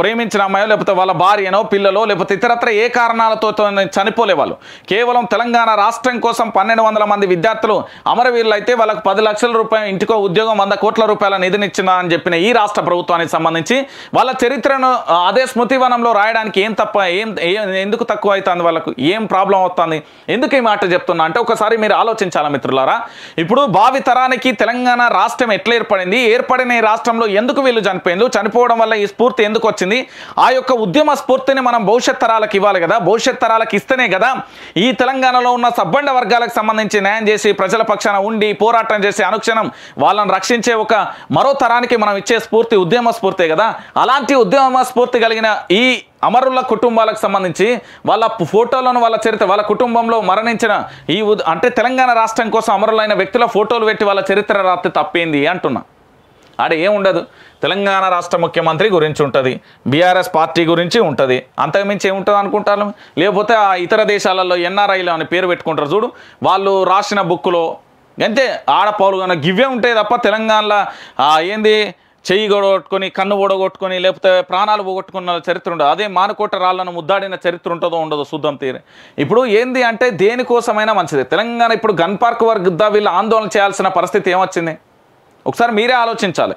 ప్రేమించిన అమ్మాయో లేకపోతే వాళ్ళ భార్యనో పిల్లలో లేకపోతే ఇతరత్ర ఏ కారణాలతో చనిపోలే వాళ్ళు కేవలం తెలంగాణ రాష్ట్రం కోసం పన్నెండు వందల మంది విద్యార్థులు అమరవీరులు అయితే వాళ్ళకు పది లక్షల రూపాయలు ఇంటికో ఉద్యోగం వంద కోట్ల రూపాయల నిధినిచ్చిన అని చెప్పిన ఈ రాష్ట్ర ప్రభుత్వానికి సంబంధించి వాళ్ళ చరిత్రను అదే స్మృతివనంలో రాయడానికి ఏం తప్ప ఏం ఎందుకు తక్కువ అవుతుంది వాళ్ళకు ఏం ప్రాబ్లం ప్రాబ్లం అవుతుంది ఎందుకు ఈ మాట చెప్తున్నా అంటే ఒకసారి మీరు ఆలోచించాలా మిత్రులారా ఇప్పుడు భావి తరానికి తెలంగాణ రాష్ట్రం ఎట్లా ఏర్పడింది ఏర్పడిన ఈ రాష్ట్రంలో ఎందుకు వీళ్ళు చనిపోయింది చనిపోవడం వల్ల ఈ స్ఫూర్తి ఎందుకు వచ్చింది ఆ యొక్క ఉద్యమ స్ఫూర్తిని మనం భవిష్యత్ తరాలకు ఇవ్వాలి కదా భవిష్యత్ తరాలకు ఇస్తేనే కదా ఈ తెలంగాణలో ఉన్న సబ్బండ వర్గాలకు సంబంధించి న్యాయం చేసి ప్రజల పక్షాన ఉండి పోరాటం చేసి అనుక్షణం వాళ్ళని రక్షించే ఒక మరో తరానికి మనం ఇచ్చే స్ఫూర్తి ఉద్యమ స్ఫూర్తే కదా అలాంటి ఉద్యమ స్ఫూర్తి కలిగిన ఈ అమరుల కుటుంబాలకు సంబంధించి వాళ్ళ ఫోటోలను వాళ్ళ చరిత్ర వాళ్ళ కుటుంబంలో మరణించిన ఈ అంటే తెలంగాణ రాష్ట్రం కోసం అమరులైన వ్యక్తుల ఫోటోలు పెట్టి వాళ్ళ చరిత్ర రాత్రి తప్పేంది అంటున్నా ఆడ ఏముండదు తెలంగాణ రాష్ట్ర ముఖ్యమంత్రి గురించి ఉంటుంది బీఆర్ఎస్ పార్టీ గురించి ఉంటుంది అంతకుమించి ఏముంటుంది అనుకుంటాను లేకపోతే ఆ ఇతర దేశాలలో ఎన్ఆర్ఐలు అని పేరు పెట్టుకుంటారు చూడు వాళ్ళు రాసిన బుక్లో అంతే ఆడపాలు కానీ గివ్వే ఉంటాయి తప్ప తెలంగాణలో ఏంది చెయ్యి గొడగొట్టుకొని కన్ను ఓడగొట్టుకొని లేకపోతే ప్రాణాలు పోగొట్టుకున్న చరిత్ర ఉండదు అదే మానకోట రాళ్లను ముద్దాడిన చరిత్ర ఉంటుందో ఉండదో శుద్ధం తీరే ఇప్పుడు ఏంది అంటే దేనికోసమైనా మంచిది తెలంగాణ ఇప్పుడు గన్ పార్క్ వరకు వీళ్ళు ఆందోళన చేయాల్సిన పరిస్థితి ఏమొచ్చింది ఒకసారి మీరే ఆలోచించాలి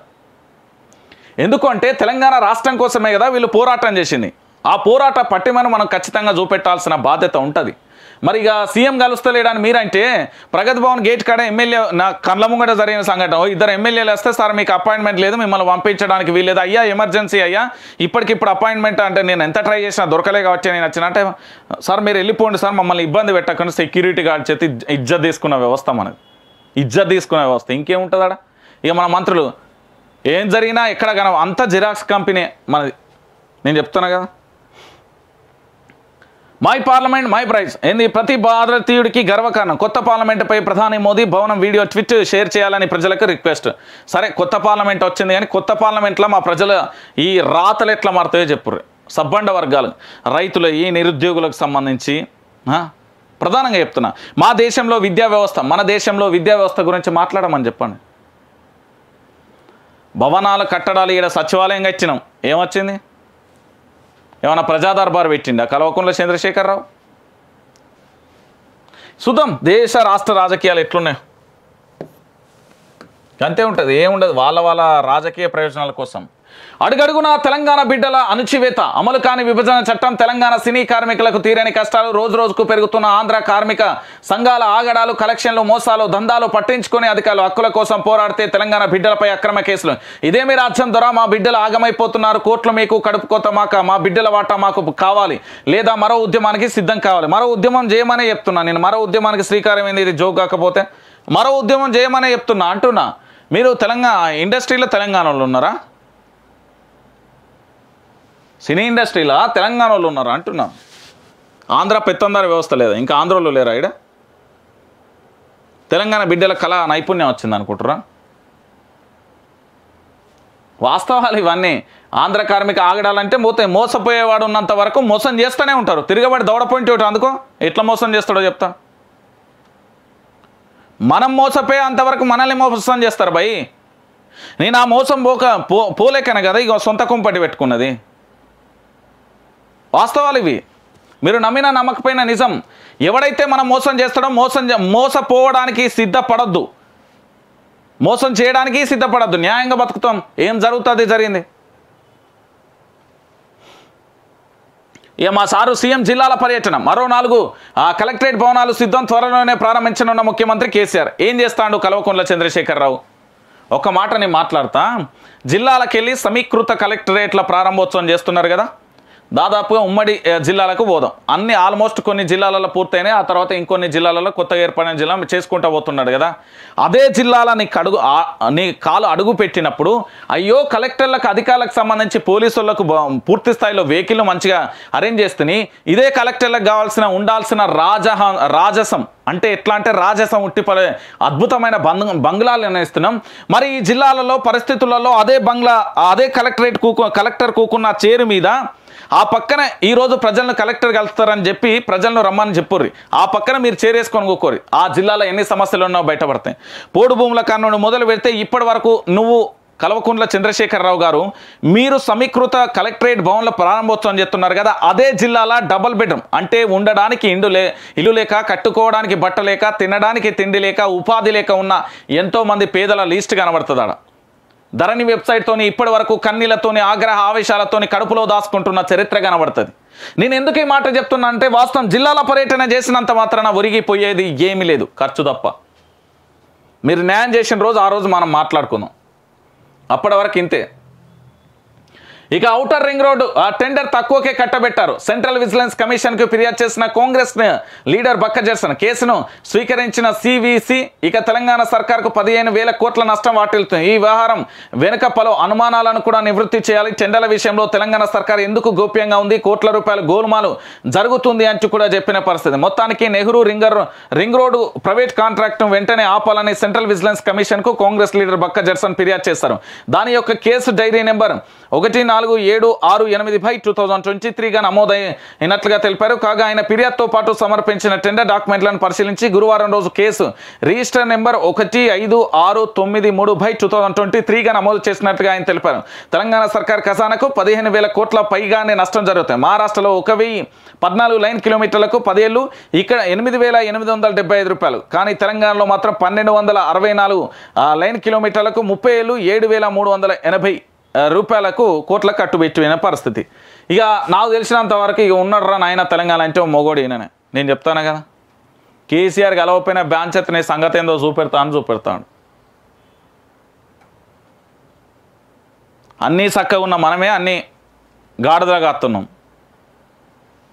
ఎందుకంటే తెలంగాణ రాష్ట్రం కోసమే కదా వీళ్ళు పోరాటం చేసింది ఆ పోరాట పట్టిమను మనం ఖచ్చితంగా చూపెట్టాల్సిన బాధ్యత ఉంటుంది మరి ఇక సీఎం అని మీరంటే ప్రగతి భవన్ గేట్ కాడ ఎమ్మెల్యే నా కళ్ళ ముంగట జరిగిన సంఘటన ఇద్దరు ఎమ్మెల్యేలు వస్తే సార్ మీకు అపాయింట్మెంట్ లేదు మిమ్మల్ని పంపించడానికి వీల్లేదు అయ్యా ఎమర్జెన్సీ అయ్యా ఇప్పటికిప్పుడు అపాయింట్మెంట్ అంటే నేను ఎంత ట్రై చేసినా దొరకలే కాబట్టి నేను వచ్చిన అంటే సార్ మీరు వెళ్ళిపోండి సార్ మమ్మల్ని ఇబ్బంది పెట్టకుండా సెక్యూరిటీ గార్డ్ చేతి ఇజ్జ తీసుకున్న వ్యవస్థ మనకి ఇజ్జ తీసుకునే వ్యవస్థ ఇంకేముంటుందా ఇక మన మంత్రులు ఏం జరిగినా ఎక్కడ కనవ అంత జిరాక్స్ కంపెనీ మనది నేను చెప్తున్నా కదా మై పార్లమెంట్ మై ప్రైజ్ ఏంది ప్రతి భారతీయుడికి గర్వకారణం కొత్త పార్లమెంటుపై ప్రధాని మోదీ భవనం వీడియో ట్విట్ షేర్ చేయాలని ప్రజలకు రిక్వెస్ట్ సరే కొత్త పార్లమెంట్ వచ్చింది కానీ కొత్త పార్లమెంట్లో మా ప్రజలు ఈ రాతలు ఎట్లా మారుతాయో చెప్పుర్రు సబ్బండ వర్గాలు రైతులు ఈ నిరుద్యోగులకు సంబంధించి ప్రధానంగా చెప్తున్నా మా దేశంలో విద్యా వ్యవస్థ మన దేశంలో విద్యా వ్యవస్థ గురించి మాట్లాడమని చెప్పండి భవనాలు కట్టడాలు ఇక్కడ సచివాలయంగా ఇచ్చినాం ఏమొచ్చింది ఏమైనా ప్రజాదర్బార్ పెట్టిండా కలవకుంట్ల చంద్రశేఖరరావు చూద్దాం దేశ రాష్ట్ర రాజకీయాలు ఎట్లున్నాయి అంతే ఉంటుంది ఏముండదు వాళ్ళ వాళ్ళ రాజకీయ ప్రయోజనాల కోసం అడుగడుగున తెలంగాణ బిడ్డల అణుచివేత అమలు కాని విభజన చట్టం తెలంగాణ సినీ కార్మికులకు తీరని కష్టాలు రోజు రోజుకు పెరుగుతున్న ఆంధ్ర కార్మిక సంఘాల ఆగడాలు కలెక్షన్లు మోసాలు దందాలు పట్టించుకుని అధికారులు హక్కుల కోసం పోరాడితే తెలంగాణ బిడ్డలపై అక్రమ కేసులు ఇదేమి రాజ్యం ద్వారా మా బిడ్డలు ఆగమైపోతున్నారు కోట్లు మీకు కడుపుకోత మాక మా బిడ్డల వాటా మాకు కావాలి లేదా మరో ఉద్యమానికి సిద్ధం కావాలి మరో ఉద్యమం చేయమనే చెప్తున్నా నేను మరో ఉద్యమానికి శ్రీకారం ఏంది ఇది జోక్ కాకపోతే మరో ఉద్యమం చేయమనే చెప్తున్నా అంటున్నా మీరు తెలంగాణ ఇండస్ట్రీలో తెలంగాణలో ఉన్నారా సినీ ఇండస్ట్రీలో తెలంగాణ వాళ్ళు ఉన్నారు అంటున్నా ఆంధ్ర పెత్తందార వ్యవస్థ లేదా ఇంకా ఆంధ్రలో లేరా ఇక్కడ తెలంగాణ బిడ్డల కళ నైపుణ్యం వచ్చింది అనుకుంటురా వాస్తవాలు ఇవన్నీ ఆంధ్ర కార్మిక ఆగడాలంటే పోతే మోసపోయేవాడు ఉన్నంత వరకు మోసం చేస్తూనే ఉంటారు తిరగబడి దౌడపోయింటి ఒకటి అందుకో ఎట్లా మోసం చేస్తాడో చెప్తా మనం మోసపోయే అంతవరకు మనల్ని మోసం చేస్తారు భయ్ నేను ఆ మోసం పోక పో పోలేకనే కదా ఇక సొంత కుంపటి పెట్టుకున్నది వాస్తవాలు ఇవి మీరు నమ్మిన నమ్మకపోయిన నిజం ఎవడైతే మనం మోసం చేస్తాడో మోసం మోసపోవడానికి సిద్ధపడద్దు మోసం చేయడానికి సిద్ధపడద్దు న్యాయంగా బతుకుతాం ఏం జరుగుతుంది జరిగింది ఇక మా సారు సీఎం జిల్లాల పర్యటన మరో నాలుగు కలెక్టరేట్ భవనాలు సిద్ధం త్వరలోనే ప్రారంభించనున్న ముఖ్యమంత్రి కేసీఆర్ ఏం చేస్తాడు కల్వకుంట్ల చంద్రశేఖరరావు ఒక మాట నేను మాట్లాడతా జిల్లాలకెళ్ళి సమీకృత కలెక్టరేట్ల ప్రారంభోత్సవం చేస్తున్నారు కదా దాదాపుగా ఉమ్మడి జిల్లాలకు పోదాం అన్ని ఆల్మోస్ట్ కొన్ని జిల్లాలలో పూర్తయినాయి ఆ తర్వాత ఇంకొన్ని జిల్లాలలో కొత్త ఏర్పడిన జిల్లా చేసుకుంటూ పోతున్నాడు కదా అదే జిల్లాల నీకు అడుగు నీ కాలు అడుగు పెట్టినప్పుడు అయ్యో కలెక్టర్లకు అధికారులకు సంబంధించి పోలీసులకు పూర్తి స్థాయిలో వెహికల్ మంచిగా అరేంజ్ చేస్తుని ఇదే కలెక్టర్లకు కావాల్సిన ఉండాల్సిన రాజహ రాజసం అంటే ఎట్లా అంటే రాజసం ఉట్టిపడే అద్భుతమైన బంగ బంగ్లాలు నిర్ణయిస్తున్నాం మరి ఈ జిల్లాలలో పరిస్థితులలో అదే బంగ్లా అదే కలెక్టరేట్ కూకు కలెక్టర్ కూకున్న చేరు మీద ఆ పక్కన ఈరోజు ప్రజలను కలెక్టర్ కలుస్తారని చెప్పి ప్రజలను రమ్మని చెప్పుర్రి ఆ పక్కన మీరు చేరేసుకొని కోరి ఆ జిల్లాలో ఎన్ని సమస్యలు ఉన్నావు బయటపడతాయి పోడు భూముల కారణం మొదలు పెడితే ఇప్పటి వరకు నువ్వు కలవకుండ్ల చంద్రశేఖరరావు గారు మీరు సమీకృత కలెక్టరేట్ భవన్లో ప్రారంభోత్సవం చెప్తున్నారు కదా అదే జిల్లాలో డబల్ బెడ్రూమ్ అంటే ఉండడానికి ఇండు లే ఇల్లు లేక కట్టుకోవడానికి బట్ట లేక తినడానికి తిండి లేక ఉపాధి లేక ఉన్న ఎంతోమంది పేదల లీస్ట్ కనబడుతుంది ధరణి వెబ్సైట్తోని ఇప్పటి వరకు కన్నీళ్లతోని ఆగ్రహ ఆవేశాలతోని కడుపులో దాసుకుంటున్న చరిత్ర కనబడుతుంది నేను ఎందుకు ఈ మాట చెప్తున్నా అంటే వాస్తవం జిల్లాల పర్యటన చేసినంత మాత్రాన ఒరిగిపోయేది ఏమీ లేదు ఖర్చు తప్ప మీరు న్యాయం చేసిన రోజు ఆ రోజు మనం మాట్లాడుకుందాం అప్పటి వరకు ఇంతే ఇక ఔటర్ రింగ్ రోడ్డు ఆ టెండర్ తక్కువకే కట్టబెట్టారు సెంట్రల్ విజిలెన్స్ కమిషన్కు ఫిర్యాదు చేసిన కాంగ్రెస్ లీడర్ బక్క జర్సన్ కేసును స్వీకరించిన సివిసి ఇక తెలంగాణ సర్కార్కు పదిహేను వేల కోట్ల నష్టం వాటిల్తుంది ఈ వ్యవహారం వెనుక పలు అనుమానాలను కూడా నివృత్తి చేయాలి టెండర్ల విషయంలో తెలంగాణ సర్కార్ ఎందుకు గోప్యంగా ఉంది కోట్ల రూపాయల గోల్మాలు జరుగుతుంది అంటూ కూడా చెప్పిన పరిస్థితి మొత్తానికి నెహ్రూ రింగర్ రింగ్ రోడ్డు ప్రైవేట్ కాంట్రాక్ట్ వెంటనే ఆపాలని సెంట్రల్ విజిలెన్స్ కమిషన్కు కాంగ్రెస్ లీడర్ బక్క జర్సన్ ఫిర్యాదు చేశారు దాని యొక్క కేసు డైరీ నెంబర్ ఒకటి నాలుగు ఏడు ఆరు ఎనిమిది బై టూ థౌజండ్ ట్వంటీ త్రీగా నమోదైనట్లుగా తెలిపారు కాగా ఆయన ఫిర్యాదుతో పాటు సమర్పించిన టెండర్ డాక్యుమెంట్లను పరిశీలించి గురువారం రోజు కేసు రిజిస్టర్ నెంబర్ ఒకటి ఐదు ఆరు తొమ్మిది మూడు బై టూ థౌజండ్ ట్వంటీ త్రీగా నమోదు చేసినట్లుగా ఆయన తెలిపారు తెలంగాణ సర్కార్ ఖజానాకు పదిహేను వేల కోట్ల పైగానే నష్టం జరుగుతాయి మహారాష్ట్రలో ఒక వెయ్యి పద్నాలుగు లైన్ కిలోమీటర్లకు పదేళ్ళు ఇక్కడ ఎనిమిది వేల ఎనిమిది వందల డెబ్బై ఐదు రూపాయలు కానీ తెలంగాణలో మాత్రం పన్నెండు వందల అరవై నాలుగు లైన్ కిలోమీటర్లకు ముప్పై ఏళ్ళు ఏడు వేల మూడు వందల ఎనభై రూపాయలకు కోట్ల కట్టుబెట్టిన పరిస్థితి ఇక నాకు తెలిసినంత వరకు ఇక ఉన్నాడురా నాయన తెలంగాణ అంటే మొగోడు ఈయన నేను చెప్తాను కదా కేసీఆర్ గెలవపోయిన బ్యాంచ్ ఎత్తనే సంగతి ఏందో చూపెడతా అని చూపెడతాడు అన్నీ చక్కగా ఉన్న మనమే అన్నీ గాడిదలా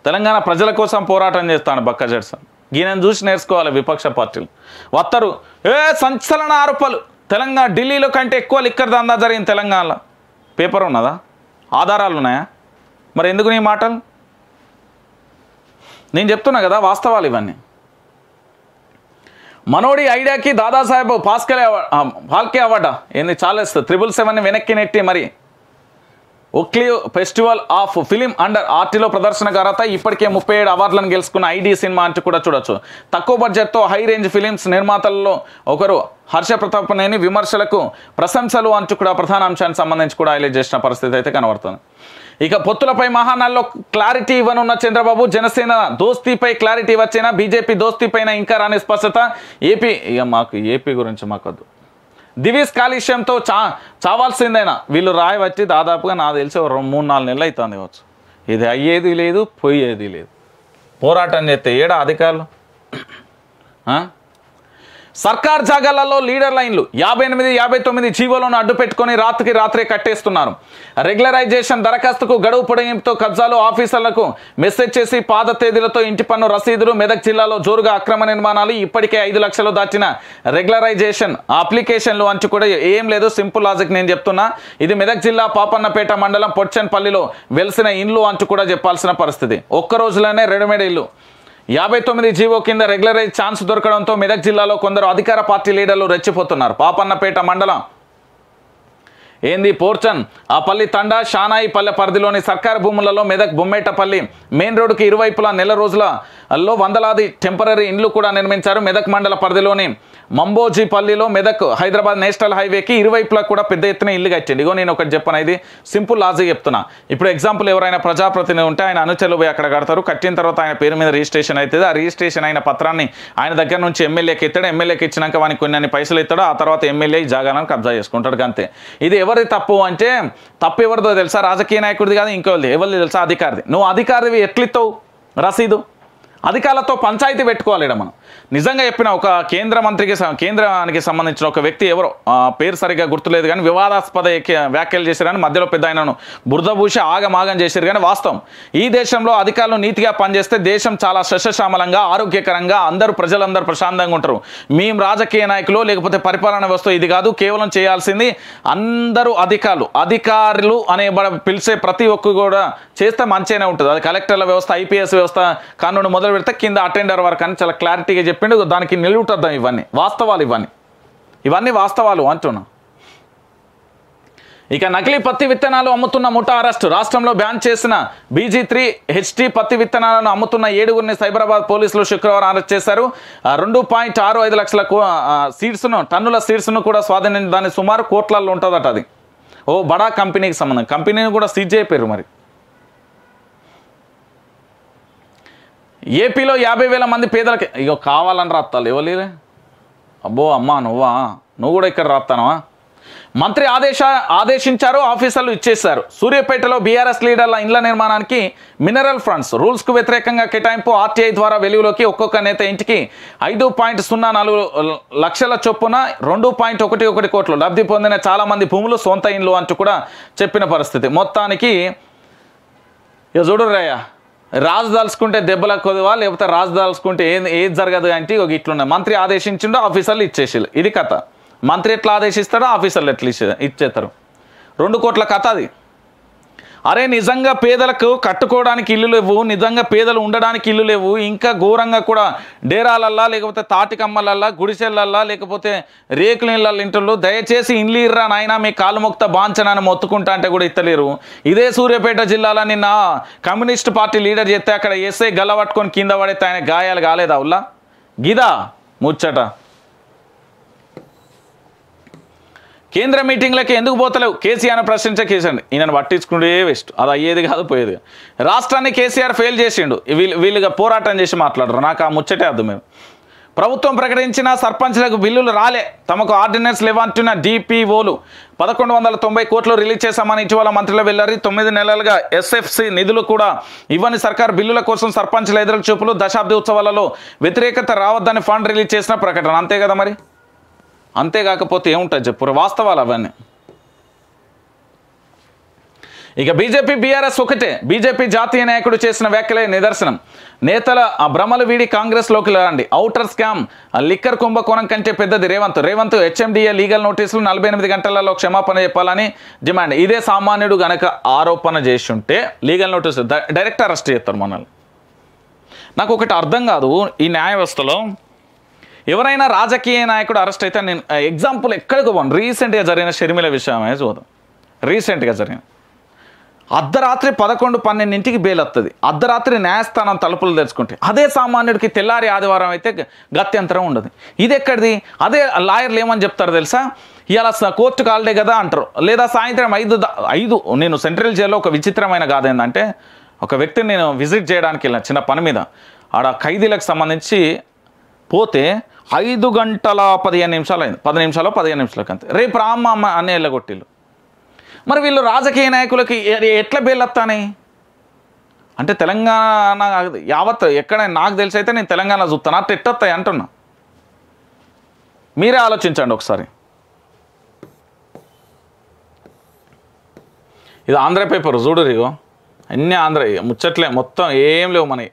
తెలంగాణ ప్రజల కోసం పోరాటం చేస్తాను బక్క జడ్సన్ ఈయనను చూసి నేర్చుకోవాలి విపక్ష పార్టీలు వత్తరు ఏ సంచలన ఆరోపలు తెలంగాణ ఢిల్లీలో కంటే ఎక్కువ లిక్కర్ దందా జరిగింది తెలంగాణలో పేపర్ ఉన్నదా ఆధారాలు ఉన్నాయా మరి ఎందుకు నీ మాటలు నేను చెప్తున్నా కదా వాస్తవాలు ఇవన్నీ మనోడి ఐడియాకి దాదాసాహెబ్ పాస్కలే పాల్కే అవార్డా ఏంది చాలేస్తుంది త్రిబుల్ సెవెన్ వెనక్కి నెట్టి మరి ఒక్లియో ఫెస్టివల్ ఆఫ్ ఫిలిం అండర్ ఆర్టీలో ప్రదర్శన అర్హత ఇప్పటికే ముప్పై ఏడు అవార్డులను గెలుచుకున్న ఐడి సినిమా అంటూ కూడా చూడొచ్చు తక్కువ బడ్జెట్తో హై రేంజ్ ఫిలిమ్స్ నిర్మాతల్లో ఒకరు హర్ష నేని విమర్శలకు ప్రశంసలు అంటూ కూడా ప్రధాన అంశానికి సంబంధించి కూడా హైలైట్ చేసిన పరిస్థితి అయితే కనబడుతుంది ఇక పొత్తులపై మహానాల్లో క్లారిటీ ఇవ్వనున్న చంద్రబాబు జనసేన దోస్తీపై క్లారిటీ వచ్చినా బీజేపీ దోస్తీపైన ఇంకా రాని స్పష్టత ఏపీ ఇక మాకు ఏపీ గురించి మాకొద్దు దివీస్ కాలుష్యంతో చా చావాల్సిందైనా వీళ్ళు రాయవచ్చి దాదాపుగా నాకు తెలిసి ఒక మూడు నాలుగు నెలలు అవుతుంది కావచ్చు ఇది అయ్యేది లేదు పోయేది లేదు పోరాటం చేస్తే ఏడా అధికారులు సర్కార్ జాగాలలో లీడర్ లైన్లు యాభై ఎనిమిది యాభై తొమ్మిది జీవోలను అడ్డు పెట్టుకుని రాత్రికి రాత్రే కట్టేస్తున్నారు రెగ్యులరైజేషన్ దరఖాస్తుకు గడువు పొడిగింపుతో కబ్జాలు ఆఫీసర్లకు మెసేజ్ చేసి పాద తేదీలతో ఇంటి పన్ను రసీదులు మెదక్ జిల్లాలో జోరుగా అక్రమ నిర్మాణాలు ఇప్పటికే ఐదు లక్షలు దాటిన రెగ్యులరైజేషన్ అప్లికేషన్లు అంచు కూడా ఏం లేదు సింపుల్ లాజిక్ నేను చెప్తున్నా ఇది మెదక్ జిల్లా పాపన్నపేట మండలం పొచ్చన్పల్లిలో వెలిసిన ఇండ్లు అంచు కూడా చెప్పాల్సిన పరిస్థితి ఒక్క రోజులోనే రెడీమేడ్ ఇల్లు యాభై తొమ్మిది జీవో కింద రెగ్యులరైజ్ ఛాన్స్ దొరకడంతో మెదక్ జిల్లాలో కొందరు అధికార పార్టీ లీడర్లు రెచ్చిపోతున్నారు పాపన్నపేట మండలం ఏంది పోర్చన్ ఆ పల్లి తండా షానాయి పల్లె పరిధిలోని సర్కారు భూములలో మెదక్ బొమ్మేటపల్లి మెయిన్ రోడ్డుకి ఇరువైపులా నెల రోజులలో వందలాది టెంపరీ ఇండ్లు కూడా నిర్మించారు మెదక్ మండల పరిధిలోని పల్లిలో మెదక్ హైదరాబాద్ నేషనల్ హైవేకి ఇరువైపులా కూడా పెద్ద ఎత్తున ఇల్లు కట్టండి ఇగో నేను ఒకటి చెప్పాను ఇది సింపుల్ లాజిక్ చెప్తున్నా ఇప్పుడు ఎగ్జాంపుల్ ఎవరైనా ప్రజాప్రతినిధి ఉంటే ఆయన అనుచరులు పోయి అక్కడ కడతారు కట్టిన తర్వాత ఆయన పేరు మీద రిజిస్ట్రేషన్ అవుతుంది ఆ రిజిస్ట్రేషన్ అయిన పత్రాన్ని ఆయన దగ్గర నుంచి ఎమ్మెల్యేకి ఇస్తాడు ఎమ్మెల్యేకి ఇచ్చినాక వానికి కొన్ని పైసలు ఇస్తాడు ఆ తర్వాత ఎమ్మెల్యే జాగాలను కబ్జా చేసుకుంటాడు అంతే ఇది ఎవరు ఎవరిది తప్పు అంటే తప్పు ఎవరిదో తెలుసా రాజకీయ నాయకుడిది కాదు ఇంకోది ఎవరిది తెలుసా అధికారిది నువ్వు అధికారివి ఎట్లెత్తవు రసీదు అధికారులతో పంచాయతీ పెట్టుకోవాలి ఇక్కడ మనం నిజంగా చెప్పిన ఒక కేంద్ర మంత్రికి కేంద్రానికి సంబంధించిన ఒక వ్యక్తి ఎవరో పేరు సరిగ్గా గుర్తులేదు కానీ వివాదాస్పద వ్యాఖ్యలు చేశారు కానీ మధ్యలో పెద్ద ఆయనను బురదభూషి ఆగమాగం చేశారు కానీ వాస్తవం ఈ దేశంలో అధికారులు నీతిగా పనిచేస్తే దేశం చాలా సస్యశ్యామలంగా ఆరోగ్యకరంగా అందరూ ప్రజలందరూ ప్రశాంతంగా ఉంటారు మేము రాజకీయ నాయకులు లేకపోతే పరిపాలన వ్యవస్థ ఇది కాదు కేవలం చేయాల్సింది అందరూ అధికారులు అధికారులు అనే పిలిచే ప్రతి ఒక్క కూడా చేస్తే మంచిగానే ఉంటుంది అది కలెక్టర్ల వ్యవస్థ ఐపీఎస్ వ్యవస్థ కానుండి మొదలు పెడితే కింద అటెండర్ వరకు అని చాలా క్లారిటీగా చెప్పిండు దానికి నిలువుటద్దాం ఇవన్నీ వాస్తవాలు ఇవన్నీ ఇవన్నీ వాస్తవాలు అంటున్నా ఇక నకిలీ పత్తి విత్తనాలు అమ్ముతున్న ముఠా అరెస్టు రాష్ట్రంలో బ్యాన్ చేసిన బీజీ త్రీ హెచ్టీ పత్తి విత్తనాలను అమ్ముతున్న ఏడుగురిని సైబరాబాద్ పోలీసులు శుక్రవారం అరెస్ట్ చేశారు రెండు పాయింట్ ఆరు ఐదు లక్షల సీడ్స్ను టన్నుల సీడ్స్ను కూడా స్వాధీనించిన దాన్ని సుమారు కోట్లలో ఉంటుందట అది ఓ బడా కంపెనీకి సంబంధం కంపెనీని కూడా సీజ్ చేయపోయారు మరి ఏపీలో యాభై వేల మంది పేదలకి ఇక కావాలని రాస్తాలు ఇవ్వలేరే అబ్బో అమ్మా నువ్వా నువ్వు కూడా ఇక్కడ రాస్తానవా మంత్రి ఆదేశ ఆదేశించారు ఆఫీసర్లు ఇచ్చేశారు సూర్యాపేటలో బీఆర్ఎస్ లీడర్ల ఇండ్ల నిర్మాణానికి మినరల్ ఫండ్స్ రూల్స్కు వ్యతిరేకంగా కేటాయింపు ఆర్టీఐ ద్వారా వెలుగులోకి ఒక్కొక్క నేత ఇంటికి ఐదు పాయింట్ సున్నా నాలుగు లక్షల చొప్పున రెండు పాయింట్ ఒకటి ఒకటి కోట్లు లబ్ధి పొందిన చాలామంది భూములు సొంత ఇండ్లు అంటూ కూడా చెప్పిన పరిస్థితి మొత్తానికి ఇక చూడు రాజు దాల్చుకుంటే దెబ్బల కొదవా లేకపోతే రాజు దాల్చుకుంటే ఏం ఏది జరగదు అంటే ఒక ఇట్లున్నాయి మంత్రి ఆదేశించిండో ఆఫీసర్లు ఇచ్చేసారు ఇది కథ మంత్రి ఎట్లా ఆదేశిస్తాడో ఆఫీసర్లు ఎట్లా ఇచ్చే ఇచ్చేస్తారు రెండు కోట్ల కథ అది అరే నిజంగా పేదలకు కట్టుకోవడానికి ఇల్లు లేవు నిజంగా పేదలు ఉండడానికి ఇల్లు లేవు ఇంకా ఘోరంగా కూడా డేరాలల్లా లేకపోతే తాటికమ్మలల్లా గుడిసెళ్ళల్లా లేకపోతే రేకుల ఇళ్ళ ఇంటర్లో దయచేసి ఇల్లు ఇర్రా నాయన మీ కాలు మొక్త బాంచనాన్ని మొత్తుకుంటా అంటే కూడా ఇస్తలేరు ఇదే సూర్యాపేట జిల్లాలో నిన్న కమ్యూనిస్ట్ పార్టీ లీడర్ చెప్తే అక్కడ ఎస్ఐ గల్లబట్టుకొని కింద పడితే ఆయన గాయాలు కాలేదా ఉల్లా గిదా ముచ్చట కేంద్ర మీటింగ్లకి ఎందుకు పోతలేవు కేసీఆర్ ప్రశ్నించే కేసీఆర్ ఈయనను పట్టించుకుంటే వేస్ట్ అది అయ్యేది కాదు పోయేది రాష్ట్రాన్ని కేసీఆర్ ఫెయిల్ చేసిండు వీళ్ళు వీళ్ళుగా పోరాటం చేసి మాట్లాడరు నాకు ఆ ముచ్చటే అర్థం మేము ప్రభుత్వం ప్రకటించిన సర్పంచ్లకు బిల్లులు రాలే తమకు ఆర్డినెన్స్ లేవంటున్న డిపిఓలు పదకొండు వందల తొంభై కోట్లు రిలీజ్ చేశామని ఇటీవల మంత్రుల వెల్లరి తొమ్మిది నెలలుగా ఎస్ఎఫ్సి నిధులు కూడా ఇవ్వని సర్కార్ బిల్లుల కోసం సర్పంచ్ల ఎదురు చూపులు దశాబ్ది ఉత్సవాలలో వ్యతిరేకత రావద్దని ఫండ్ రిలీజ్ చేసిన ప్రకటన అంతే కదా మరి అంతేకాకపోతే ఏముంటుంది చెప్పు వాస్తవాలు అవన్నీ ఇక బీజేపీ బీఆర్ఎస్ ఒకటే బీజేపీ జాతీయ నాయకుడు చేసిన వ్యాఖ్యలే నిదర్శనం నేతల ఆ భ్రమలు వీడి కాంగ్రెస్లోకి రండి ఔటర్ స్కామ్ లిక్కర్ కుంభకోణం కంటే పెద్దది రేవంత్ రేవంత్ హెచ్ఎండిఏ లీగల్ నోటీసులు నలభై ఎనిమిది గంటలలో క్షమాపణ చెప్పాలని డిమాండ్ ఇదే సామాన్యుడు గనక ఆరోపణ చేసి ఉంటే లీగల్ నోటీసు డైరెక్ట్ అరెస్ట్ చేస్తారు మనల్ని నాకు ఒకటి అర్థం కాదు ఈ న్యాయ వ్యవస్థలో ఎవరైనా రాజకీయ నాయకుడు అరెస్ట్ అయితే నేను ఎగ్జాంపుల్ ఎక్కడికి పోను రీసెంట్గా జరిగిన షర్మిల విషయమే చూద్దాం రీసెంట్గా జరిగిన అర్ధరాత్రి పదకొండు పన్నెండింటికి బెయిల్ వస్తుంది అర్ధరాత్రి న్యాయస్థానం తలుపులు తెరుచుకుంటే అదే సామాన్యుడికి తెల్లారి ఆదివారం అయితే గత్యంతరం ఉండదు ఇది ఎక్కడిది అదే లాయర్లు ఏమని చెప్తారు తెలుసా ఇవాళ కోర్టు హాలిడే కదా అంటారు లేదా సాయంత్రం ఐదు ఐదు నేను సెంట్రల్ జైల్లో ఒక విచిత్రమైన గాథ ఏంటంటే ఒక వ్యక్తిని నేను విజిట్ చేయడానికి వెళ్ళిన చిన్న పని మీద ఆడ ఖైదీలకు సంబంధించి పోతే ఐదు గంటల పదిహేను నిమిషాలు అయింది పది నిమిషాలు పదిహేను నిమిషాలకి అంతే రేపు రామ్మ అమ్మ అనే ఎల్లగొట్టిల్లు మరి వీళ్ళు రాజకీయ నాయకులకి ఎట్లా బేలత్తానే అంటే తెలంగాణ యావత్ ఎక్కడ నాకు తెలిసి అయితే నేను తెలంగాణ చూస్తాను అట్ట ఎట్టొస్తాయి అంటున్నా మీరే ఆలోచించండి ఒకసారి ఇది ఆంధ్ర పేపర్ చూడు రిగో అన్నీ ఆంధ్ర ముచ్చట్లే మొత్తం ఏం లేవు మనకి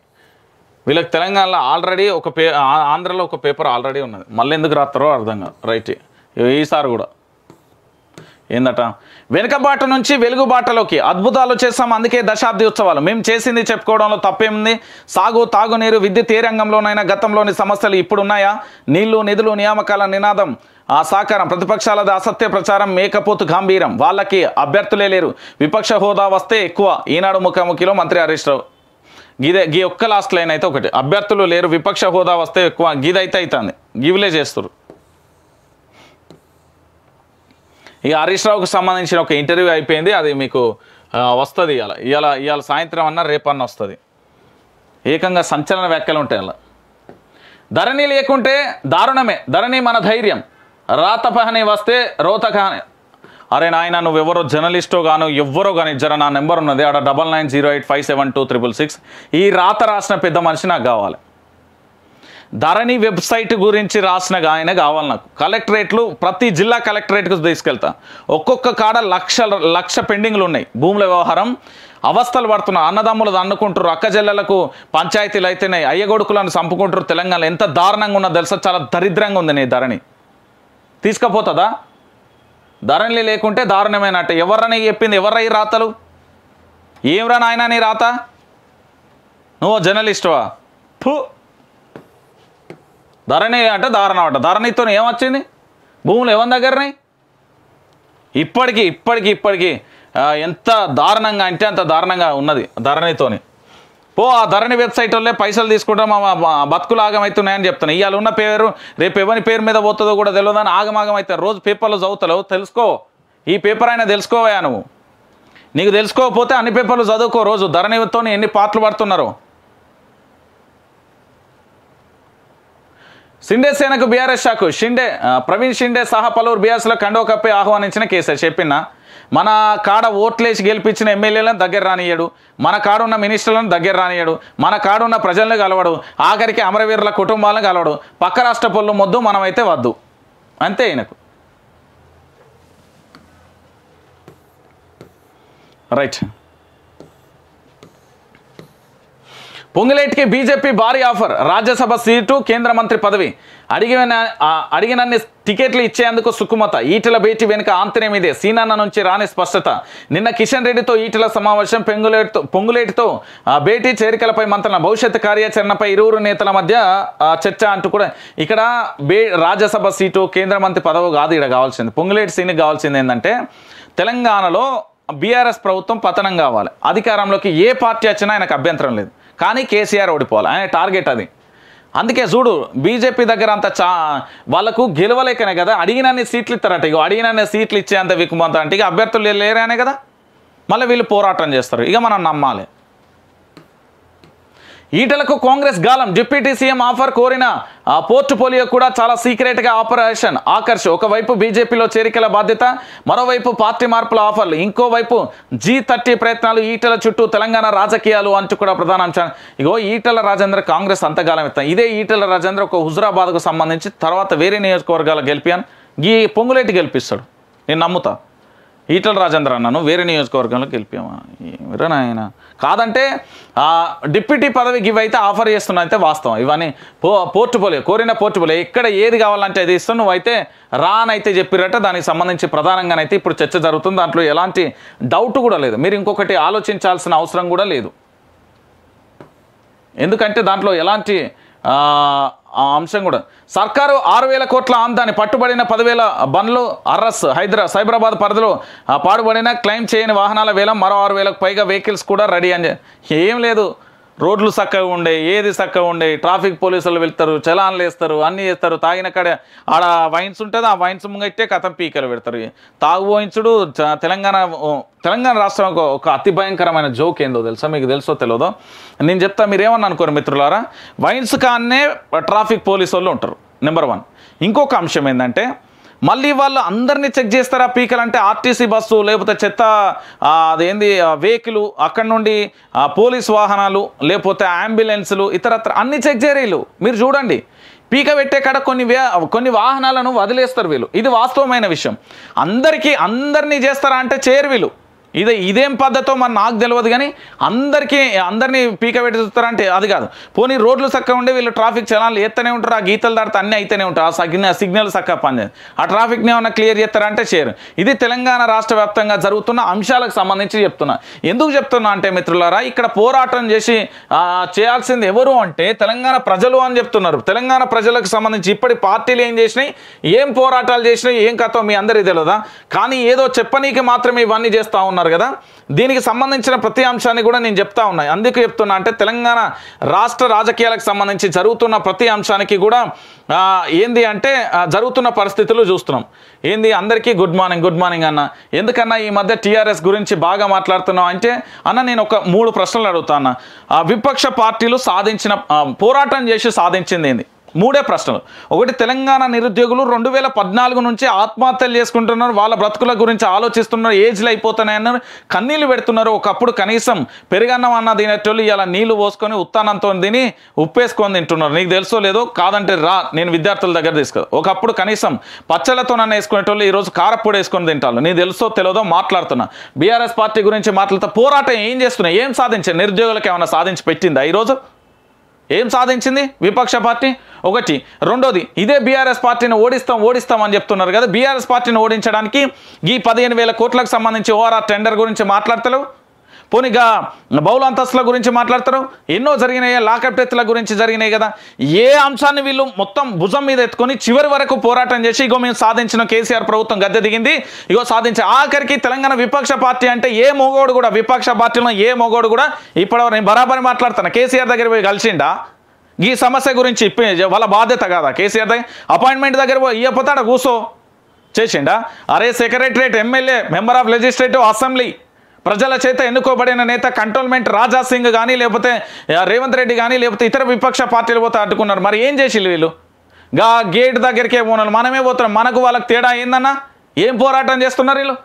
వీళ్ళకి తెలంగాణలో ఆల్రెడీ ఒక పే ఆంధ్రలో ఒక పేపర్ ఆల్రెడీ ఉన్నది మళ్ళీ ఎందుకు రాస్తారో అర్థం కాదు రైట్ ఈసారి కూడా ఏందట వెనుకబాట నుంచి వెలుగుబాటలోకి అద్భుతాలు చేస్తాం అందుకే దశాబ్ది ఉత్సవాలు మేము చేసింది చెప్పుకోవడంలో తప్పేముంది సాగు తాగునీరు విద్యుత్ ఏ రంగంలోనైనా గతంలోని సమస్యలు ఇప్పుడున్నాయా నీళ్లు నిధులు నియామకాల నినాదం ఆ సాకారం ప్రతిపక్షాలది అసత్య ప్రచారం మేకపోతు గాంభీరం వాళ్ళకి అభ్యర్థులే లేరు విపక్ష హోదా వస్తే ఎక్కువ ఈనాడు ముఖాముఖిలో మంత్రి హరీష్ రావు గీద గీ ఒక్క లాస్ట్ లైన్ అయితే ఒకటి అభ్యర్థులు లేరు విపక్ష హోదా వస్తే ఎక్కువ అయితే అవుతుంది గివిలే చేస్తారు ఇక హరీష్ రావుకు సంబంధించిన ఒక ఇంటర్వ్యూ అయిపోయింది అది మీకు వస్తుంది ఇవాళ ఇవాళ ఇవాళ సాయంత్రం అన్న రేపన్న వస్తుంది ఏకంగా సంచలన వ్యాఖ్యలు ఉంటాయి అలా ధరణి లేకుంటే దారుణమే ధరణి మన ధైర్యం రాతపహని వస్తే రోతకహని అరే నాయన నువ్వెవరో జర్నలిస్టో గాను ఎవ్వరో కానీ జర నా నెంబర్ ఉన్నది ఆడ double nine zero eight five seven two triple six ఈ రాత రాసిన పెద్ద మనిషి నాకు కావాలి ధరణి వెబ్సైట్ గురించి రాసిన ఆయన కావాలి నాకు కలెక్టరేట్లు ప్రతి జిల్లా కలెక్టరేట్కు తీసుకెళ్తా ఒక్కొక్క కాడ లక్ష లక్ష పెండింగ్లు ఉన్నాయి భూముల వ్యవహారం అవస్థలు పడుతున్నారు అన్నదమ్ములు అన్నుకుంటారు జిల్లలకు పంచాయతీలు అయితేనే అయ్యగొడుకులను చంపుకుంటారు తెలంగాణలో ఎంత దారుణంగా ఉన్నా తెలుసా చాలా దరిద్రంగా ఉంది నీ ధరణి తీసుకపోతుందా ధరణి లేకుంటే దారుణమైనట్ట ఎవర్రని చెప్పింది ఎవర్రా ఈ రాతలు ఏమ్రా నాయన నీ రాత నువ్వు జర్నలిస్టువా ఫు ధరణి అంటే దారుణ అంట ధరణితో ఏమొచ్చింది భూములు ఎవరి దగ్గరని ఇప్పటికీ ఇప్పటికీ ఇప్పటికీ ఎంత దారుణంగా అంటే అంత దారుణంగా ఉన్నది ధరణితోని పో ఆ ధరణి వెబ్సైట్ వాళ్ళే పైసలు తీసుకుంటాం మా బతుకులు ఆగమవుతున్నాయని చెప్తాను ఇవాళ ఉన్న పేరు రేపు ఎవరి పేరు మీద పోతుందో కూడా తెలియదని ఆగమాగం అవుతారు రోజు పేపర్లో చదువుతావు తెలుసుకో ఈ పేపర్ అయినా తెలుసుకోవయా నువ్వు నీకు తెలుసుకోకపోతే అన్ని పేపర్లు చదువుకో రోజు ధరణితో ఎన్ని పాటలు పడుతున్నారు షిండే సేనకు బీఆర్ఎస్ షాకు షిండే ప్రవీణ్ షిండే సహా పలువురు బీఆర్ఎస్లో కండో కప్పి ఆహ్వానించిన కేసీఆర్ చెప్పినా మన కాడ ఓట్లేసి గెలిపించిన ఎమ్మెల్యేలను దగ్గర రానియడు మన కాడున్న మినిస్టర్లను దగ్గర రానియడు మన కాడున్న ప్రజలను కలవడు ఆఖరికి అమరవీరుల కుటుంబాలను కలవడు పక్క రాష్ట్ర పొల్లు మొద్దు మనమైతే వద్దు అంతే ఈయనకు రైట్ పొంగిలేటికి బీజేపీ భారీ ఆఫర్ రాజ్యసభ సీటు కేంద్ర మంత్రి పదవి అడిగిన అడిగినన్ని టికెట్లు ఇచ్చేందుకు సుకుమత ఈటల భేటీ వెనుక ఆంతర్యం ఇదే సీనాన్న నుంచి రాని స్పష్టత నిన్న కిషన్ రెడ్డితో ఈటల సమావేశం పెంగులేటితో పొంగులేటితో భేటీ చేరికలపై మంత్రణ భవిష్యత్ కార్యాచరణపై ఇరువురు నేతల మధ్య చర్చ అంటూ కూడా ఇక్కడ బే రాజ్యసభ సీటు కేంద్ర మంత్రి పదవి కాదు ఇక్కడ కావాల్సింది పొంగులేటి సీన్కి కావాల్సింది ఏంటంటే తెలంగాణలో బీఆర్ఎస్ ప్రభుత్వం పతనం కావాలి అధికారంలోకి ఏ పార్టీ వచ్చినా ఆయనకు అభ్యంతరం లేదు కానీ కేసీఆర్ ఓడిపోవాలి అనే టార్గెట్ అది అందుకే చూడు బీజేపీ దగ్గర అంత చా వాళ్ళకు గెలవలేకనే కదా అడిగినన్ని సీట్లు ఇస్తారట ఇక అడిగినన్ని సీట్లు ఇచ్చేంత వికుమంత అంటే ఇక అభ్యర్థులు లేరానే కదా మళ్ళీ వీళ్ళు పోరాటం చేస్తారు ఇక మనం నమ్మాలి ఈటలకు కాంగ్రెస్ గాలం డిప్యూటీ సీఎం ఆఫర్ కోరిన పోలియో కూడా చాలా సీక్రెట్గా ఆపరేషన్ ఆకర్ష్ ఒకవైపు బీజేపీలో చేరికల బాధ్యత మరోవైపు పార్టీ మార్పుల ఆఫర్లు ఇంకోవైపు జీ థర్టీ ప్రయత్నాలు ఈటల చుట్టూ తెలంగాణ రాజకీయాలు అంటూ కూడా ప్రధాన అంశం ఇగో ఈటల రాజేంద్ర కాంగ్రెస్ అంతగాలం ఇస్తాను ఇదే ఈటల రాజేంద్ర ఒక హుజురాబాద్కు సంబంధించి తర్వాత వేరే నియోజకవర్గాలు గెలిపాను ఈ పొంగులేటి గెలిపిస్తాడు నేను నమ్ముతా ఈటల రాజేంద్ర అన్నను వేరే నియోజకవర్గంలోకి వెళ్ళిపోయామా ఏమిరా నాయన కాదంటే డిప్యూటీ డిప్యూటీ గివ్ అయితే ఆఫర్ చేస్తున్నా అయితే వాస్తవం ఇవన్నీ పో పోర్టుపోలియో కోరిన పోర్టుపోలియో ఇక్కడ ఏది కావాలంటే అది ఇస్తావు నువ్వైతే రానైతే చెప్పిరట దానికి సంబంధించి ప్రధానంగానైతే ఇప్పుడు చర్చ జరుగుతుంది దాంట్లో ఎలాంటి డౌట్ కూడా లేదు మీరు ఇంకొకటి ఆలోచించాల్సిన అవసరం కూడా లేదు ఎందుకంటే దాంట్లో ఎలాంటి ఆ అంశం కూడా సర్కారు ఆరు వేల కోట్ల ఆందాన్ని పట్టుబడిన పదివేల బన్లు అర్రస్ హైదరా సైబరాబాద్ పరిధిలో పాడుబడిన క్లెయిమ్ చేయని వాహనాల వేలం మరో ఆరు వేలకు పైగా వెహికల్స్ కూడా రెడీ అని ఏం లేదు రోడ్లు చక్కగా ఉండే ఏది చక్కగా ఉండే ట్రాఫిక్ పోలీసులు వెళ్తారు చలాన్లు వేస్తారు అన్నీ వేస్తారు తాగిన కాడ ఆడ వైన్స్ ఉంటుంది ఆ వైన్స్ ముంగట్టే కథం పీకలు పెడతారు తాగుబోయించుడు తెలంగాణ తెలంగాణ రాష్ట్రం ఒక అతి భయంకరమైన జోక్ ఏందో తెలుసా మీకు తెలుసో తెలియదో నేను చెప్తా మీరేమన్నా అనుకోరు మిత్రులారా వైన్స్ కాన్నే ట్రాఫిక్ పోలీసు వాళ్ళు ఉంటారు నెంబర్ వన్ ఇంకొక అంశం ఏంటంటే మళ్ళీ వాళ్ళు అందరినీ చెక్ చేస్తారా అంటే ఆర్టీసీ బస్సు లేకపోతే చెత్త అదేంది వెహికల్ అక్కడ నుండి పోలీస్ వాహనాలు లేకపోతే అంబులెన్సులు ఇతరత్ర అన్ని చెక్ చేయరు వీళ్ళు మీరు చూడండి పీక పెట్టే కాడ కొన్ని కొన్ని వాహనాలను వదిలేస్తారు వీళ్ళు ఇది వాస్తవమైన విషయం అందరికీ అందరినీ చేస్తారా అంటే చేయరు వీళ్ళు ఇదే ఇదేం పద్ధతో మన నాకు తెలియదు కానీ అందరికీ అందరినీ పీక చూస్తారంటే అది కాదు పోనీ రోడ్లు చక్కగా ఉండే వీళ్ళు ట్రాఫిక్ చలాలు ఎత్తనే ఉంటారు ఆ గీతలు దాటితే అన్నీ అయితేనే ఉంటారు ఆ సిగ్నల్ సిగ్నల్ చక్కగా పని ఆ ట్రాఫిక్ని ఏమైనా క్లియర్ చేస్తారంటే చేయరు ఇది తెలంగాణ రాష్ట్ర వ్యాప్తంగా జరుగుతున్న అంశాలకు సంబంధించి చెప్తున్నా ఎందుకు చెప్తున్నా అంటే మిత్రులారా ఇక్కడ పోరాటం చేసి చేయాల్సింది ఎవరు అంటే తెలంగాణ ప్రజలు అని చెప్తున్నారు తెలంగాణ ప్రజలకు సంబంధించి ఇప్పటి పార్టీలు ఏం చేసినాయి ఏం పోరాటాలు చేసినాయి ఏం కథో మీ అందరికీ తెలియదా కానీ ఏదో చెప్పనీకి మాత్రమే ఇవన్నీ చేస్తూ ఉన్నారు ఉన్నారు కదా దీనికి సంబంధించిన ప్రతి అంశాన్ని కూడా నేను చెప్తా ఉన్నాయి అందుకు చెప్తున్నా అంటే తెలంగాణ రాష్ట్ర రాజకీయాలకు సంబంధించి జరుగుతున్న ప్రతి అంశానికి కూడా ఏంది అంటే జరుగుతున్న పరిస్థితులు చూస్తున్నాం ఏంది అందరికీ గుడ్ మార్నింగ్ గుడ్ మార్నింగ్ అన్న ఎందుకన్నా ఈ మధ్య టీఆర్ఎస్ గురించి బాగా మాట్లాడుతున్నాం అంటే అన్న నేను ఒక మూడు ప్రశ్నలు అడుగుతా అన్న విపక్ష పార్టీలు సాధించిన పోరాటం చేసి సాధించింది ఏంది మూడే ప్రశ్నలు ఒకటి తెలంగాణ నిరుద్యోగులు రెండు వేల పద్నాలుగు నుంచి ఆత్మహత్యలు చేసుకుంటున్నారు వాళ్ళ బ్రతుకుల గురించి ఆలోచిస్తున్నారు ఏజ్లు అయిపోతున్నాయన్నారు కన్నీళ్ళు పెడుతున్నారు ఒకప్పుడు కనీసం పెరుగన్నం అన్న తినేటోళ్ళు ఇలా నీళ్లు పోసుకొని ఉత్తానంతో తిని ఉప్పేసుకొని తింటున్నారు నీకు తెలుసో లేదో కాదంటే రా నేను విద్యార్థుల దగ్గర తీసుకు ఒకప్పుడు కనీసం పచ్చళ్ళతోనన్నా వేసుకునేటోళ్ళు ఈరోజు కారపొడి వేసుకొని తింటాను నీకు తెలుసో తెలియదో మాట్లాడుతున్నా బీఆర్ఎస్ పార్టీ గురించి మాట్లాడుతా పోరాటం ఏం చేస్తున్నాయి ఏం సాధించాయి నిరుద్యోగులకు ఏమైనా సాధించి పెట్టిందా ఈరోజు ఏం సాధించింది విపక్ష పార్టీ ఒకటి రెండోది ఇదే బీఆర్ఎస్ పార్టీని ఓడిస్తాం ఓడిస్తాం అని చెప్తున్నారు కదా బీఆర్ఎస్ పార్టీని ఓడించడానికి ఈ పదిహేను వేల కోట్లకు సంబంధించి ఓఆర్ఆర్ టెండర్ గురించి మాట్లాడతలేవు పోనీగా బౌల అంతస్తుల గురించి మాట్లాడతారు ఎన్నో జరిగినాయి లాకప్ డెత్ల గురించి జరిగినాయి కదా ఏ అంశాన్ని వీళ్ళు మొత్తం భుజం మీద ఎత్తుకొని చివరి వరకు పోరాటం చేసి ఇగో మేము సాధించిన కేసీఆర్ ప్రభుత్వం గద్దె దిగింది ఇగో సాధించే ఆఖరికి తెలంగాణ విపక్ష పార్టీ అంటే ఏ మొగోడు కూడా విపక్ష పార్టీలో ఏ మొగోడు కూడా ఇప్పుడు నేను బరాబరి మాట్లాడతాను కేసీఆర్ దగ్గర పోయి కలిసిండా ఈ సమస్య గురించి వాళ్ళ బాధ్యత కాదా కేసీఆర్ దగ్గర అపాయింట్మెంట్ దగ్గర పోయి ఇవ్వపోతాడా కూసో చేసిండా అరే secretariat MLA member of legislative assembly ప్రజల చేత ఎన్నుకోబడిన నేత కంటోన్మెంట్ రాజా సింగ్ కానీ లేకపోతే రేవంత్ రెడ్డి కానీ లేకపోతే ఇతర విపక్ష పార్టీలు పోతే అడ్డుకున్నారు మరి ఏం చేసి వీళ్ళు గా గేట్ దగ్గరికే పోనాలి మనమే పోతున్నాం మనకు వాళ్ళకి తేడా ఏందన్నా ఏం పోరాటం చేస్తున్నారు వీళ్ళు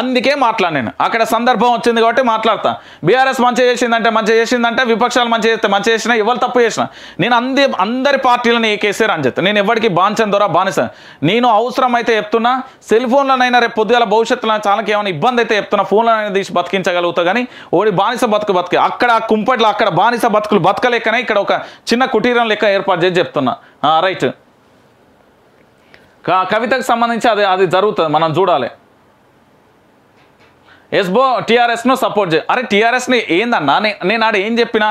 అందుకే నేను అక్కడ సందర్భం వచ్చింది కాబట్టి మాట్లాడతా బీఆర్ఎస్ మంచి చేసిందంటే మంచిగా చేసిందంటే విపక్షాలు మంచిగా చేస్తే మంచి చేసినా ఇవాళ తప్పు చేసినా నేను అంది అందరి పార్టీలను కేసీఆర్ అని చెప్తాను నేను ఎవరికి బాంచం ద్వారా బానిసా నేను అవసరం అయితే చెప్తున్నా సెల్ ఫోన్లనైనా రేపు పొద్దుగల భవిష్యత్తులో చాలా ఏమైనా ఇబ్బంది అయితే చెప్తున్నా ఫోన్లనైనా తీసి బతికించగలుగుతా కానీ ఓడి బానిస బతుకు బతికి అక్కడ కుంపట్లు అక్కడ బానిస బతుకులు బతకలేకనే ఇక్కడ ఒక చిన్న కుటీరం లెక్క ఏర్పాటు చేసి చెప్తున్నా రైట్ కవితకు సంబంధించి అది అది జరుగుతుంది మనం చూడాలి ఎస్బో టీఆర్ఎస్ను సపోర్ట్ చే అరే టీఆర్ఎస్ని ఏందన్నా నేను ఆడ ఏం చెప్పినా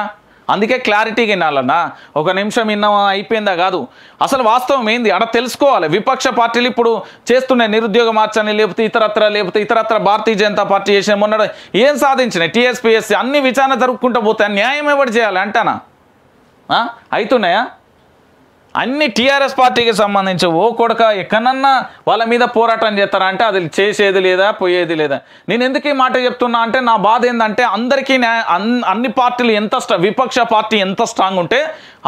అందుకే క్లారిటీగా వినాలన్నా ఒక నిమిషం విన్నామా అయిపోయిందా కాదు అసలు వాస్తవం ఏంది అక్కడ తెలుసుకోవాలి విపక్ష పార్టీలు ఇప్పుడు చేస్తున్న నిరుద్యోగ మార్చని లేకపోతే ఇతరత్ర లేకపోతే ఇతరత్ర భారతీయ జనతా పార్టీ చేసిన మొన్న ఏం సాధించినాయి టీఎస్పీఎస్సీ అన్ని విచారణ జరుపుకుంటూ పోతాయి న్యాయం ఎవరు చేయాలి అంటానా అవుతున్నాయా అన్ని టీఆర్ఎస్ పార్టీకి సంబంధించి ఓ కొడక ఎక్కడన్నా వాళ్ళ మీద పోరాటం చేస్తారా అంటే అది చేసేది లేదా పోయేది లేదా నేను ఎందుకు ఈ మాట చెప్తున్నా అంటే నా బాధ ఏంటంటే అందరికీ అన్ని పార్టీలు ఎంత విపక్ష పార్టీ ఎంత స్ట్రాంగ్ ఉంటే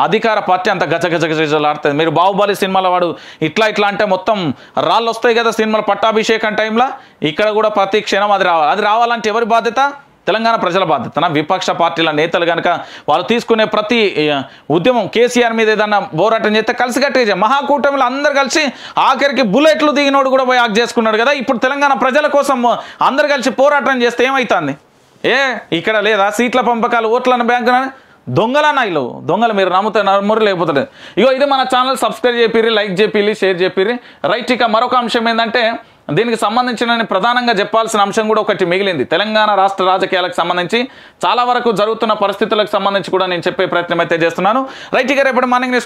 అధికార పార్టీ అంత గజలాడుతుంది మీరు బాహుబలి సినిమాల వాడు ఇట్లా ఇట్లా అంటే మొత్తం రాళ్ళు వస్తాయి కదా సినిమాల పట్టాభిషేకం టైంలో ఇక్కడ కూడా ప్రతి క్షణం అది రావాలి అది రావాలంటే ఎవరి బాధ్యత తెలంగాణ ప్రజల బాధ్యతన విపక్ష పార్టీల నేతలు కనుక వాళ్ళు తీసుకునే ప్రతి ఉద్యమం కేసీఆర్ మీద ఏదన్నా పోరాటం చేస్తే కలిసికట్టే మహాకూటమిలో అందరు కలిసి ఆఖరికి బుల్లెట్లు దిగినోడు కూడా పోయి ఆక్ చేసుకున్నాడు కదా ఇప్పుడు తెలంగాణ ప్రజల కోసం అందరు కలిసి పోరాటం చేస్తే ఏమవుతుంది ఏ ఇక్కడ లేదా సీట్ల పంపకాలు ఓట్లను బ్యాంకు దొంగల నాయలు దొంగలు మీరు నమ్ముతారు నమ్మరు లేకపోతే ఇగో ఇది మన ఛానల్ సబ్స్క్రైబ్ చేపిరి లైక్ చేపిరి షేర్ చేపిరి రైట్ ఇక మరొక అంశం ఏంటంటే దీనికి సంబంధించిన ప్రధానంగా చెప్పాల్సిన అంశం కూడా ఒకటి మిగిలింది తెలంగాణ రాష్ట్ర రాజకీయాలకు సంబంధించి చాలా వరకు జరుగుతున్న పరిస్థితులకు సంబంధించి కూడా నేను చెప్పే ప్రయత్నం అయితే చేస్తున్నాను రైట్ ఇక రేపటి మార్నింగ్